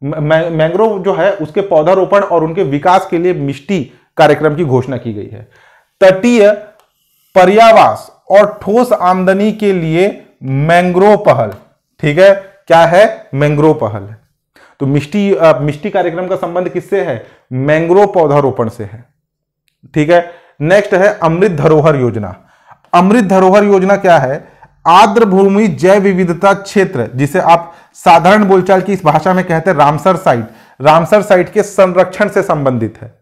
मैंग्रोव जो है उसके पौधा रोपण और उनके विकास के लिए मिष्टी कार्यक्रम की घोषणा की गई है तटीय पर्यावास और ठोस आमदनी के लिए मैंग्रोव पहल ठीक है क्या है मैंग्रोव पहल है तो मिष्टी मिष्टी कार्यक्रम का संबंध किससे है मैंग्रोव पौधारोपण से है ठीक है नेक्स्ट है अमृत धरोहर योजना अमृत धरोहर योजना क्या है आर्द्र भूमि जैव विविधता क्षेत्र जिसे आप साधारण बोलचाल की इस भाषा में कहते हैं रामसर साइट रामसर साइट के संरक्षण से संबंधित है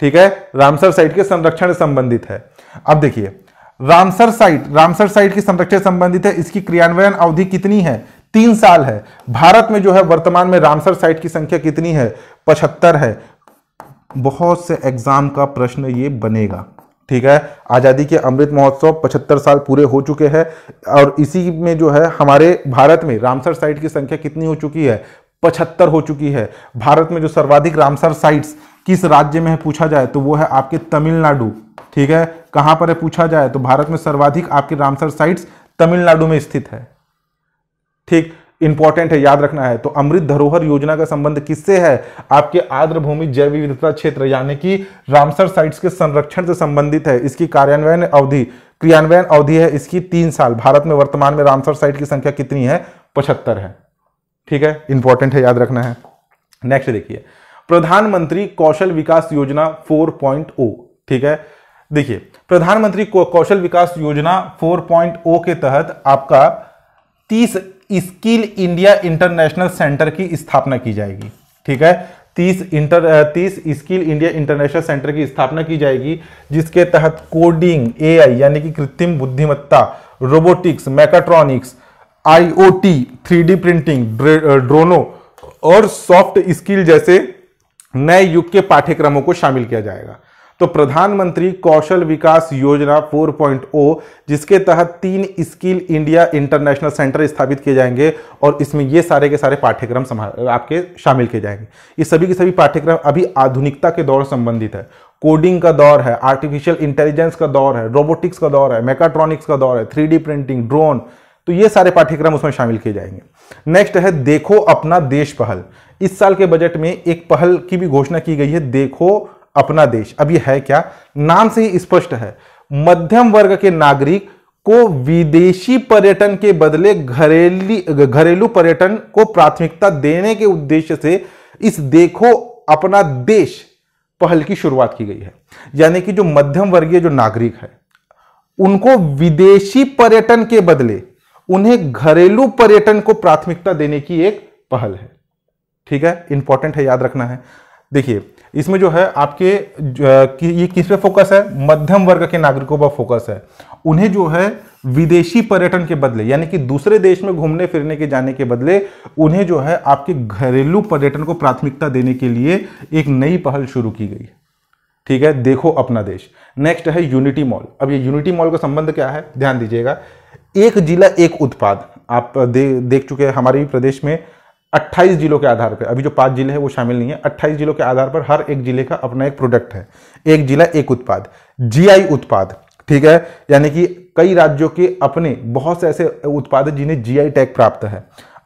ठीक है रामसर साइट के संरक्षण से संबंधित है अब देखिए रामसर साइट रामसर साइट के संरक्षण संबंधित है इसकी क्रियान्वयन अवधि कितनी है तीन साल है भारत में जो है वर्तमान में रामसर साइट की संख्या कितनी है पचहत्तर है बहुत से एग्जाम का प्रश्न ये बनेगा ठीक है आज़ादी के अमृत महोत्सव पचहत्तर साल पूरे हो चुके हैं और इसी में जो है हमारे भारत में रामसर साइट की संख्या कितनी हो चुकी है पचहत्तर हो चुकी है भारत में जो सर्वाधिक रामसर साइट्स किस राज्य में है पूछा जाए तो वो है आपके तमिलनाडु ठीक है कहाँ पर है पूछा जाए तो भारत में सर्वाधिक आपके रामसर साइट्स तमिलनाडु में स्थित है ठीक इंपॉर्टेंट है याद रखना है तो अमृत धरोहर योजना का संबंध किससे है आपके आर्द्र भूमि जैव विविधता क्षेत्र यानी कि रामसर साइट्स के संरक्षण से संबंधित है इसकी कार्यान्वयन अवधि क्रियान्वयन अवधि है इसकी तीन साल भारत में वर्तमान में रामसर साइट की संख्या कितनी है पचहत्तर है ठीक है इंपॉर्टेंट है याद रखना है नेक्स्ट देखिए प्रधानमंत्री कौशल विकास योजना 4.0 ठीक है देखिए प्रधानमंत्री कौशल विकास योजना 4.0 के तहत आपका स्किल इंडिया इंटरनेशनल सेंटर की स्थापना की जाएगी ठीक है तीस इंटर तीस स्किल इंडिया इंटरनेशनल सेंटर की स्थापना की जाएगी जिसके तहत कोडिंग एआई यानी कि कृत्रिम बुद्धिमत्ता robotics mechatronics IOT, three printing ड्रोनों और सॉफ्ट स्किल जैसे नए युग के पाठ्यक्रमों को शामिल किया जाएगा तो प्रधानमंत्री कौशल विकास योजना 4.0 जिसके तहत तीन स्किल इंडिया इंटरनेशनल सेंटर स्थापित किए जाएंगे और इसमें ये सारे के सारे पाठ्यक्रम आपके शामिल किए जाएंगे ये सभी के सभी पाठ्यक्रम अभी आधुनिकता के दौर संबंधित है कोडिंग का दौर है आर्टिफिशियल इंटेलिजेंस का दौर है रोबोटिक्स का दौर है मेकाट्रॉनिक्स का दौर है थ्री प्रिंटिंग ड्रोन तो ये सारे पाठ्यक्रम उसमें शामिल किए जाएंगे नेक्स्ट है देखो अपना देश पहल इस साल के बजट में एक पहल की भी घोषणा की गई है देखो अपना देश अब ये है क्या नाम से ही स्पष्ट है मध्यम वर्ग के नागरिक को विदेशी पर्यटन के बदले घरेली घरेलू पर्यटन को प्राथमिकता देने के उद्देश्य से इस देखो अपना देश पहल की शुरुआत की गई है यानी कि जो मध्यम वर्गीय जो नागरिक है उनको विदेशी पर्यटन के बदले उन्हें घरेलू पर्यटन को प्राथमिकता देने की एक पहल है ठीक है इंपॉर्टेंट है याद रखना है देखिए इसमें जो है आपके कि ये किस पे फोकस है मध्यम वर्ग के नागरिकों पर फोकस है उन्हें जो है विदेशी पर्यटन के बदले यानी कि दूसरे देश में घूमने फिरने के जाने के बदले उन्हें जो है आपके घरेलू पर्यटन को प्राथमिकता देने के लिए एक नई पहल शुरू की गई ठीक है देखो अपना देश नेक्स्ट है यूनिटी मॉल अब ये यूनिटी मॉल का संबंध क्या है ध्यान दीजिएगा एक जिला एक उत्पाद आप दे, देख चुके हैं हमारे भी प्रदेश में 28 जिलों के आधार पर अभी जो पांच जिले हैं वो शामिल नहीं है 28 जिलों के आधार पर हर एक जिले का अपना एक प्रोडक्ट है एक जिला एक उत्पाद जीआई उत्पाद ठीक है यानी कि कई राज्यों के अपने बहुत से ऐसे उत्पाद हैं जिन्हें जीआई टैग प्राप्त है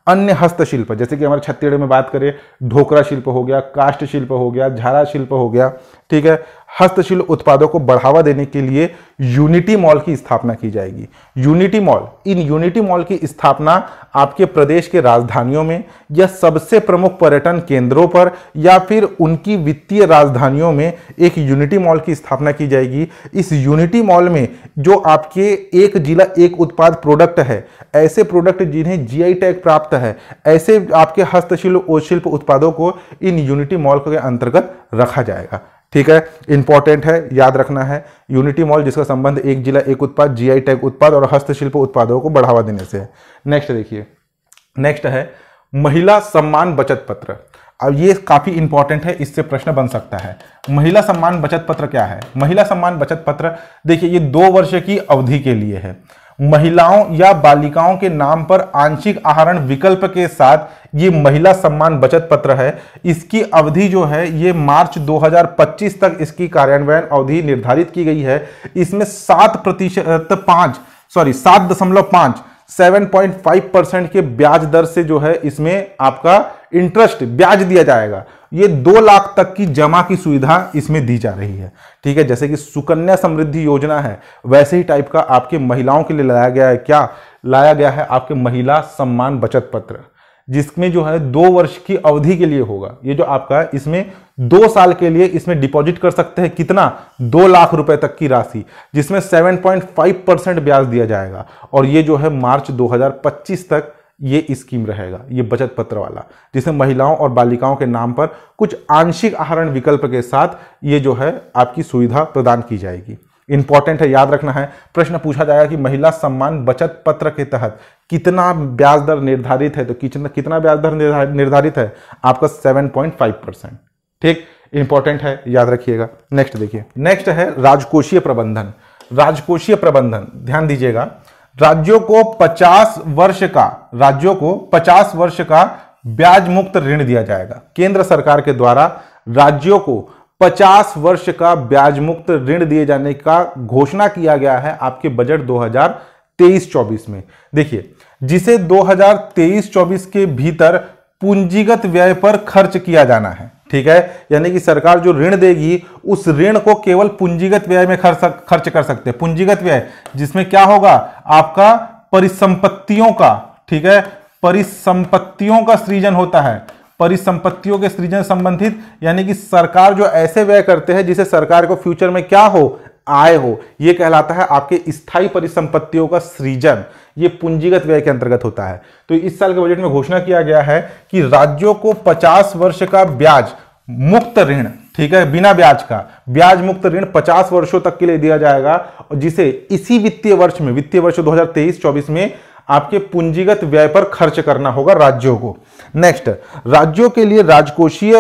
अन्य हस्तशिल्प जैसे कि हमारे छत्तीसगढ़ में बात करें ढोकरा शिल्प हो गया काष्ठ शिल्प हो गया झारा शिल्प हो गया ठीक है हस्तशिल्प उत्पादों को बढ़ावा देने के लिए यूनिटी मॉल की स्थापना की जाएगी यूनिटी मॉल इन यूनिटी मॉल की स्थापना आपके प्रदेश के राजधानियों में या सबसे प्रमुख पर्यटन केंद्रों पर या फिर उनकी वित्तीय राजधानियों में एक यूनिटी मॉल की स्थापना की जाएगी इस यूनिटी मॉल में जो आपके एक जिला एक उत्पाद प्रोडक्ट है ऐसे प्रोडक्ट जिन्हें आई टैग प्राप्त है ऐसे आपके हस्तशिल्प और शिल्प उत्पादों को इन यूनिटी मॉल के अंतर्गत रखा जाएगा ठीक है इंपॉर्टेंट है याद रखना है यूनिटी मॉल जिसका संबंध एक जिला एक उत्पाद जीआई टैग उत्पाद और हस्तशिल्प उत्पादों को बढ़ावा देने से है नेक्स्ट देखिए नेक्स्ट है महिला सम्मान बचत पत्र अब ये काफ़ी इंपॉर्टेंट है इससे प्रश्न बन सकता है महिला सम्मान बचत पत्र क्या है महिला सम्मान बचत पत्र देखिए ये दो वर्ष की अवधि के लिए है महिलाओं या बालिकाओं के नाम पर आंशिक आहरण विकल्प के साथ ये महिला सम्मान बचत पत्र है इसकी अवधि जो है ये मार्च 2025 तक इसकी कार्यान्वयन अवधि निर्धारित की गई है इसमें सात प्रतिशत पांच सॉरी सात दशमलव पांच सेवन पॉइंट फाइव परसेंट के ब्याज दर से जो है इसमें आपका इंटरेस्ट ब्याज दिया जाएगा ये दो लाख तक की जमा की सुविधा इसमें दी जा रही है ठीक है जैसे कि सुकन्या समृद्धि योजना है वैसे ही टाइप का आपके महिलाओं के लिए लाया गया है क्या लाया गया है आपके महिला सम्मान बचत पत्र जिसमें जो है दो वर्ष की अवधि के लिए होगा ये जो आपका है इसमें दो साल के लिए इसमें डिपॉजिट कर सकते हैं कितना दो लाख रुपए तक की राशि जिसमें 7.5 परसेंट ब्याज दिया जाएगा और ये जो है मार्च 2025 तक ये स्कीम रहेगा ये बचत पत्र वाला जिसमें महिलाओं और बालिकाओं के नाम पर कुछ आंशिक आहरण विकल्प के साथ ये जो है आपकी सुविधा प्रदान की जाएगी इंपॉर्टेंट है याद रखना है प्रश्न पूछा जाएगा कि महिला सम्मान बचत पत्र के तहत कितना ब्याज दर निर्धारित है तो कितना कितना ब्याज दर निर्धारित है आपका फाइव परसेंट ठीक इंपॉर्टेंट है याद रखिएगा नेक्स्ट देखिए नेक्स्ट है राजकोषीय प्रबंधन राजकोषीय प्रबंधन ध्यान दीजिएगा राज्यों को 50 वर्ष का राज्यों को 50 वर्ष का ब्याज मुक्त ऋण दिया जाएगा केंद्र सरकार के द्वारा राज्यों को 50 वर्ष का ब्याज मुक्त ऋण दिए जाने का घोषणा किया गया है आपके बजट 2023-24 में देखिए जिसे 2023-24 के भीतर पूंजीगत व्यय पर खर्च किया जाना है ठीक है यानी कि सरकार जो ऋण देगी उस ऋण को केवल पूंजीगत व्यय में खर्च खर्च कर सकते हैं पूंजीगत व्यय जिसमें क्या होगा आपका परिसंपत्तियों का ठीक है परिसंपत्तियों का सृजन होता है परिसंपत्तियों के सृजन संबंधित यानी कि सरकार जो ऐसे व्यय करते हैं जिसे सरकार को फ्यूचर में क्या हो आय हो यह कहलाता है आपके स्थायी परिसंपत्तियों का सृजन ये पूंजीगत व्यय के अंतर्गत होता है तो इस साल के बजट में घोषणा किया गया है कि राज्यों को 50 वर्ष का ब्याज मुक्त ऋण ठीक है बिना ब्याज का ब्याज मुक्त ऋण 50 वर्षों तक के लिए दिया जाएगा और जिसे इसी वित्तीय वर्ष में वित्तीय वर्ष 2023-24 में आपके पूंजीगत व्यय पर खर्च करना होगा राज्यों को नेक्स्ट राज्यों के लिए राजकोषीय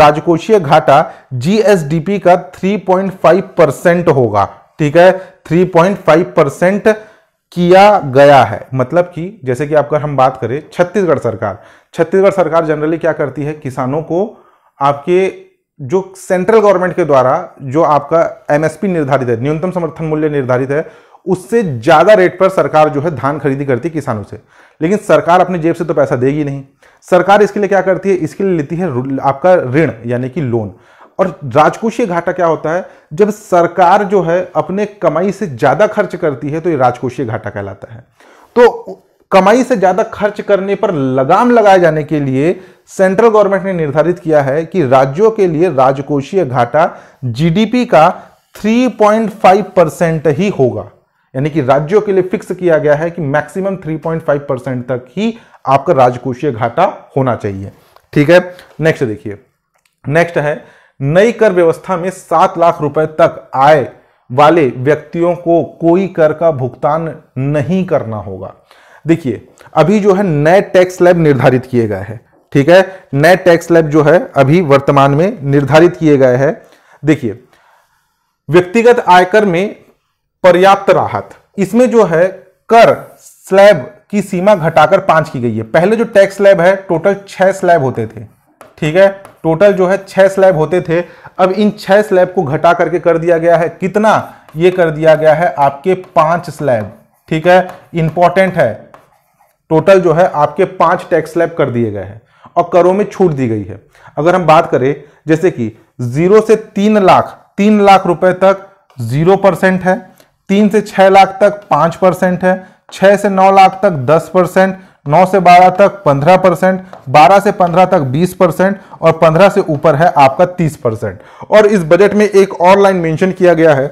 राजकोषीय घाटा जीएसडीपी का 3.5 परसेंट होगा ठीक है 3.5 परसेंट किया गया है मतलब कि जैसे कि आपका हम बात करें छत्तीसगढ़ सरकार छत्तीसगढ़ सरकार जनरली क्या करती है किसानों को आपके जो सेंट्रल गवर्नमेंट के द्वारा जो आपका एमएसपी निर्धारित है न्यूनतम समर्थन मूल्य निर्धारित है उससे ज़्यादा रेट पर सरकार जो है धान खरीदी करती है किसानों से लेकिन सरकार अपनी जेब से तो पैसा देगी नहीं सरकार इसके लिए क्या करती है इसके लिए लेती है आपका ऋण यानी कि लोन और राजकोषीय घाटा क्या होता है जब सरकार जो है अपने कमाई से ज़्यादा खर्च करती है तो ये राजकोषीय घाटा कहलाता है तो कमाई से ज़्यादा खर्च करने पर लगाम लगाए जाने के लिए सेंट्रल गवर्नमेंट ने निर्धारित किया है कि राज्यों के लिए राजकोषीय घाटा जीडीपी का 3.5 परसेंट ही होगा यानी कि राज्यों के लिए फिक्स किया गया है कि मैक्सिमम 3.5 परसेंट तक ही आपका राजकोषीय घाटा होना चाहिए ठीक है नेक्स्ट देखिए नेक्स्ट है नई कर व्यवस्था में सात लाख रुपए तक आय वाले व्यक्तियों को कोई कर का भुगतान नहीं करना होगा देखिए अभी जो है नए टैक्स लैब निर्धारित किए गए हैं ठीक है नए टैक्स लैब जो है अभी वर्तमान में निर्धारित किए गए हैं देखिए व्यक्तिगत आयकर में पर्याप्त राहत इसमें जो है कर स्लैब की सीमा घटाकर पांच की गई है पहले जो टैक्स स्लैब है टोटल छह स्लैब होते थे ठीक है टोटल जो है छह स्लैब होते थे अब इन छह स्लैब को घटा करके कर दिया गया है कितना ये कर दिया गया है आपके पांच स्लैब ठीक है इंपॉर्टेंट है टोटल जो है आपके पांच टैक्स स्लैब कर दिए गए हैं और करों में छूट दी गई है अगर हम बात करें जैसे कि जीरो से तीन लाख तीन लाख रुपए तक जीरो परसेंट है तीन से छह लाख तक पांच परसेंट है छह से नौ लाख तक दस परसेंट नौ से बारह तक पंद्रह परसेंट बारह से पंद्रह तक बीस परसेंट और पंद्रह से ऊपर है आपका तीस परसेंट और इस बजट में एक और लाइन मेंशन किया गया है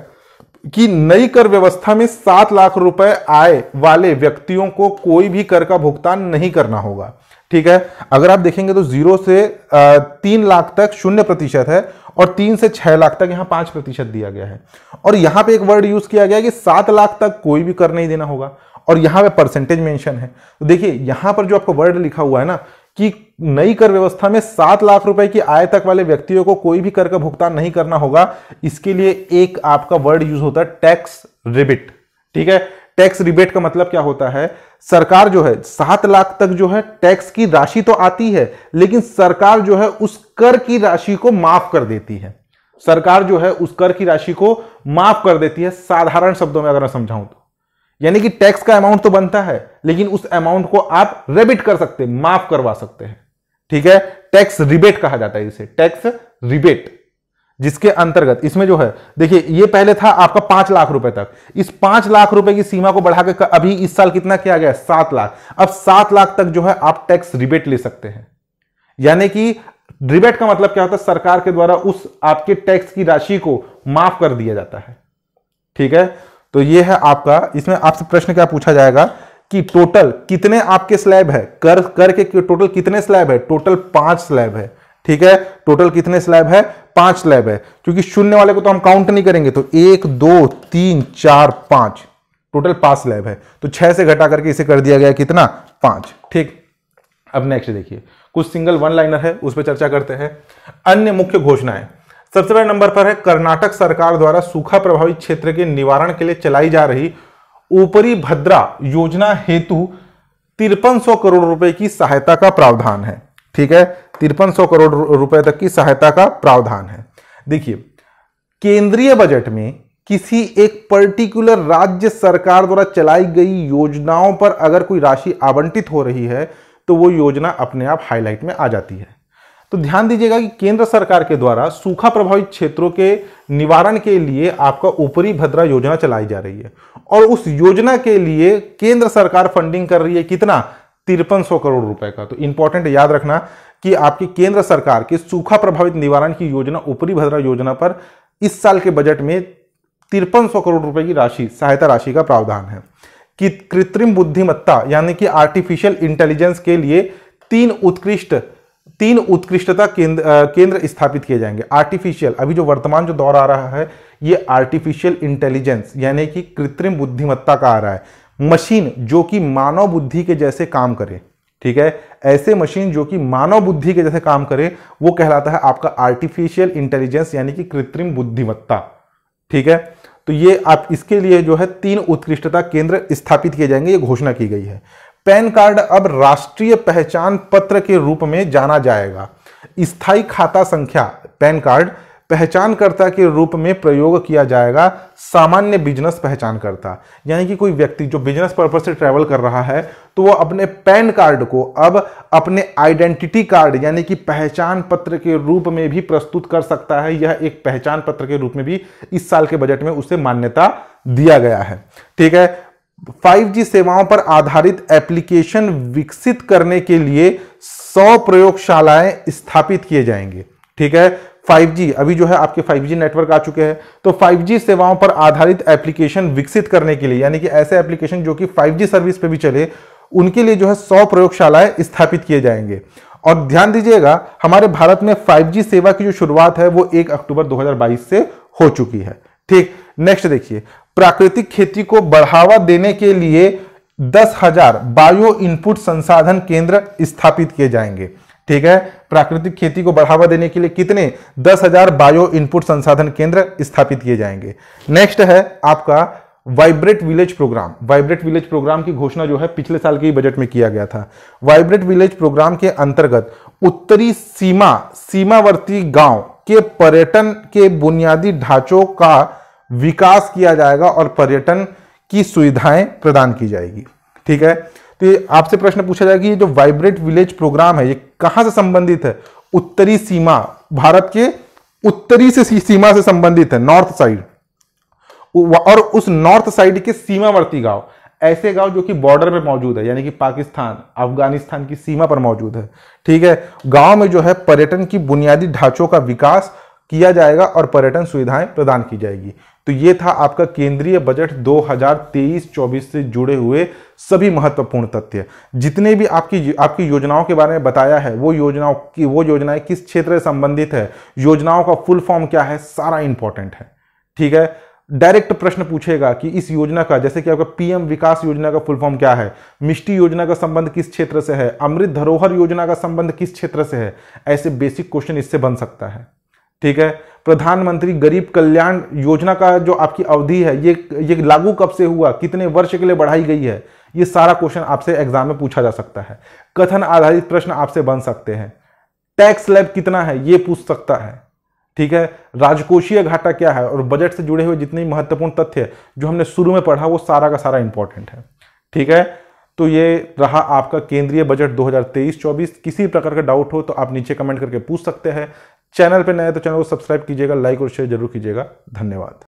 कि नई कर व्यवस्था में सात लाख रुपए आय वाले व्यक्तियों को कोई भी कर का भुगतान नहीं करना होगा ठीक है अगर आप देखेंगे तो जीरो से तीन लाख तक शून्य प्रतिशत है और तीन से छह लाख तक यहां पांच प्रतिशत दिया गया है और यहां पे एक वर्ड यूज किया गया है कि सात लाख तक कोई भी कर नहीं देना होगा और यहां पे परसेंटेज मेंशन है तो देखिए यहां पर जो आपको वर्ड लिखा हुआ है ना कि नई कर व्यवस्था में सात लाख रुपए की आय तक वाले व्यक्तियों को कोई भी कर का भुगतान नहीं करना होगा इसके लिए एक आपका वर्ड यूज होता है टैक्स रिबिट ठीक है टैक्स रिबेट का मतलब क्या होता है सरकार जो है सात लाख तक जो है टैक्स की राशि तो आती है लेकिन सरकार जो है उस कर की राशि को माफ कर देती है सरकार जो है उस कर की राशि को माफ कर देती है साधारण शब्दों में अगर मैं समझाऊं तो यानी कि टैक्स का अमाउंट तो बनता है लेकिन उस अमाउंट को आप रेबिट कर सकते माफ करवा सकते हैं ठीक है टैक्स रिबेट कहा जाता है इसे टैक्स रिबेट जिसके अंतर्गत इसमें जो है देखिए ये पहले था आपका पांच लाख रुपए तक इस पांच लाख रुपए की सीमा को बढ़ाकर अभी इस साल कितना किया गया सात लाख अब सात लाख तक जो है आप टैक्स रिबेट ले सकते हैं यानी कि रिबेट का मतलब क्या होता है सरकार के द्वारा उस आपके टैक्स की राशि को माफ कर दिया जाता है ठीक है तो यह है आपका इसमें आपसे प्रश्न क्या पूछा जाएगा कि टोटल कितने आपके स्लैब है कर कर के टोटल कितने स्लैब है टोटल पांच स्लैब है ठीक है टोटल कितने स्लैब है पांच स्लैब है क्योंकि शून्य वाले को तो हम काउंट नहीं करेंगे तो एक दो तीन चार पांच टोटल पांच स्लैब है तो छह से घटा करके इसे कर दिया गया कितना पांच ठीक अब नेक्स्ट देखिए कुछ सिंगल वन लाइनर है उस पर चर्चा करते हैं अन्य मुख्य घोषणाएं सबसे पहले नंबर पर है कर्नाटक सरकार द्वारा सूखा प्रभावित क्षेत्र के निवारण के लिए चलाई जा रही ऊपरी भद्रा योजना हेतु तिरपन सौ करोड़ रुपए की सहायता का प्रावधान है ठीक है तिरपन सौ करोड़ रुपए तक की सहायता का प्रावधान है देखिए केंद्रीय बजट में किसी एक पर्टिकुलर राज्य सरकार द्वारा चलाई गई योजनाओं पर अगर कोई राशि आवंटित हो रही है तो वो योजना अपने आप हाईलाइट में आ जाती है तो ध्यान दीजिएगा कि केंद्र सरकार के द्वारा सूखा प्रभावित क्षेत्रों के निवारण के लिए आपका ऊपरी भद्रा योजना चलाई जा रही है और उस योजना के लिए केंद्र सरकार फंडिंग कर रही है कितना तिरपन सौ करोड़ रुपए का तो इंपॉर्टेंट याद रखना कि आपकी केंद्र सरकार की सूखा प्रभावित निवारण की योजना ऊपरी भद्रा योजना पर इस साल के बजट में तिरपन सौ करोड़ रुपए की राशि सहायता राशि का प्रावधान है कि कृत्रिम बुद्धिमत्ता यानी कि आर्टिफिशियल इंटेलिजेंस के लिए तीन उत्कृष्ट तीन उत्कृष्टता केंद्र केंद्र स्थापित किए जाएंगे आर्टिफिशियल अभी जो वर्तमान जो दौर आ रहा है ये आर्टिफिशियल इंटेलिजेंस यानी कि कृत्रिम बुद्धिमत्ता का आ रहा है मशीन जो कि मानव बुद्धि के जैसे काम करे ठीक है ऐसे मशीन जो कि मानव बुद्धि के जैसे काम करे वो कहलाता है आपका आर्टिफिशियल इंटेलिजेंस यानी कि कृत्रिम बुद्धिमत्ता ठीक है तो ये आप इसके लिए जो है तीन उत्कृष्टता केंद्र स्थापित किए जाएंगे ये घोषणा की गई है पैन कार्ड अब राष्ट्रीय पहचान पत्र के रूप में जाना जाएगा स्थायी खाता संख्या पैन कार्ड पहचानकर्ता के रूप में प्रयोग किया जाएगा सामान्य बिजनेस पहचानकर्ता यानी कि कोई व्यक्ति जो बिजनेस पर्पज से ट्रैवल कर रहा है तो वह अपने पैन कार्ड को अब अपने आइडेंटिटी कार्ड यानी कि पहचान पत्र के रूप में भी प्रस्तुत कर सकता है यह एक पहचान पत्र के रूप में भी इस साल के बजट में उसे मान्यता दिया गया है ठीक है 5G सेवाओं पर आधारित एप्लीकेशन विकसित करने के लिए 100 प्रयोगशालाएं स्थापित किए जाएंगे ठीक है 5G अभी जो है आपके 5G नेटवर्क आ चुके हैं तो 5G सेवाओं पर आधारित एप्लीकेशन विकसित करने के लिए यानी कि ऐसे एप्लीकेशन जो कि 5G सर्विस पे भी चले उनके लिए जो है 100 प्रयोगशालाएं स्थापित किए जाएंगे और ध्यान दीजिएगा हमारे भारत में 5G सेवा की जो शुरुआत है वो 1 अक्टूबर 2022 से हो चुकी है ठीक नेक्स्ट देखिए प्राकृतिक खेती को बढ़ावा देने के लिए दस हजार बायो इनपुट संसाधन केंद्र स्थापित किए जाएंगे ठीक है प्राकृतिक खेती को बढ़ावा देने के लिए कितने दस हजार बायो इनपुट संसाधन केंद्र स्थापित किए जाएंगे नेक्स्ट है आपका vibrant village program vibrant village program की घोषणा जो है पिछले साल के बजट में किया गया था वाइब्रेट विलेज प्रोग्राम के अंतर्गत उत्तरी सीमा सीमावर्ती गांव के पर्यटन के बुनियादी ढांचों का विकास किया जाएगा और पर्यटन की सुविधाएं प्रदान की जाएगी ठीक है तो आपसे प्रश्न पूछा जाएगा कि ये जो वाइब्रेट विलेज प्रोग्राम है ये कहाँ से संबंधित है उत्तरी सीमा भारत के उत्तरी से सीमा से संबंधित है नॉर्थ साइड और उस नॉर्थ साइड के सीमावर्ती गांव ऐसे गांव जो कि बॉर्डर पर मौजूद है यानी कि पाकिस्तान अफगानिस्तान की सीमा पर मौजूद है ठीक है गांव में जो है पर्यटन की बुनियादी ढांचों का विकास किया जाएगा और पर्यटन सुविधाएं प्रदान की जाएगी तो ये था आपका केंद्रीय बजट 2023-24 से जुड़े हुए सभी महत्वपूर्ण तथ्य जितने भी आपकी आपकी योजनाओं के बारे में बताया है वो योजनाओं की वो योजनाएं किस क्षेत्र से संबंधित है योजनाओं का फुल फॉर्म क्या है सारा इंपॉर्टेंट है ठीक है डायरेक्ट प्रश्न पूछेगा कि इस योजना का जैसे कि आपका पीएम विकास योजना का फुल फॉर्म क्या है मिष्टी योजना का संबंध किस क्षेत्र से है अमृत धरोहर योजना का संबंध किस क्षेत्र से है ऐसे बेसिक क्वेश्चन इससे बन सकता है ठीक है प्रधानमंत्री गरीब कल्याण योजना का जो आपकी अवधि है ये ये लागू कब से हुआ कितने वर्ष के लिए बढ़ाई गई है ये सारा क्वेश्चन आपसे एग्जाम में पूछा जा सकता है कथन आधारित प्रश्न आपसे बन सकते हैं टैक्स लैब कितना है ये पूछ सकता है ठीक है राजकोषीय घाटा क्या है और बजट से जुड़े हुए जितने महत्वपूर्ण तथ्य जो हमने शुरू में पढ़ा वो सारा का सारा इंपॉर्टेंट है ठीक है तो ये रहा आपका केंद्रीय बजट 2023-24 किसी प्रकार का डाउट हो तो आप नीचे कमेंट करके पूछ सकते हैं चैनल पर नए तो चैनल को सब्सक्राइब कीजिएगा लाइक और शेयर जरूर कीजिएगा धन्यवाद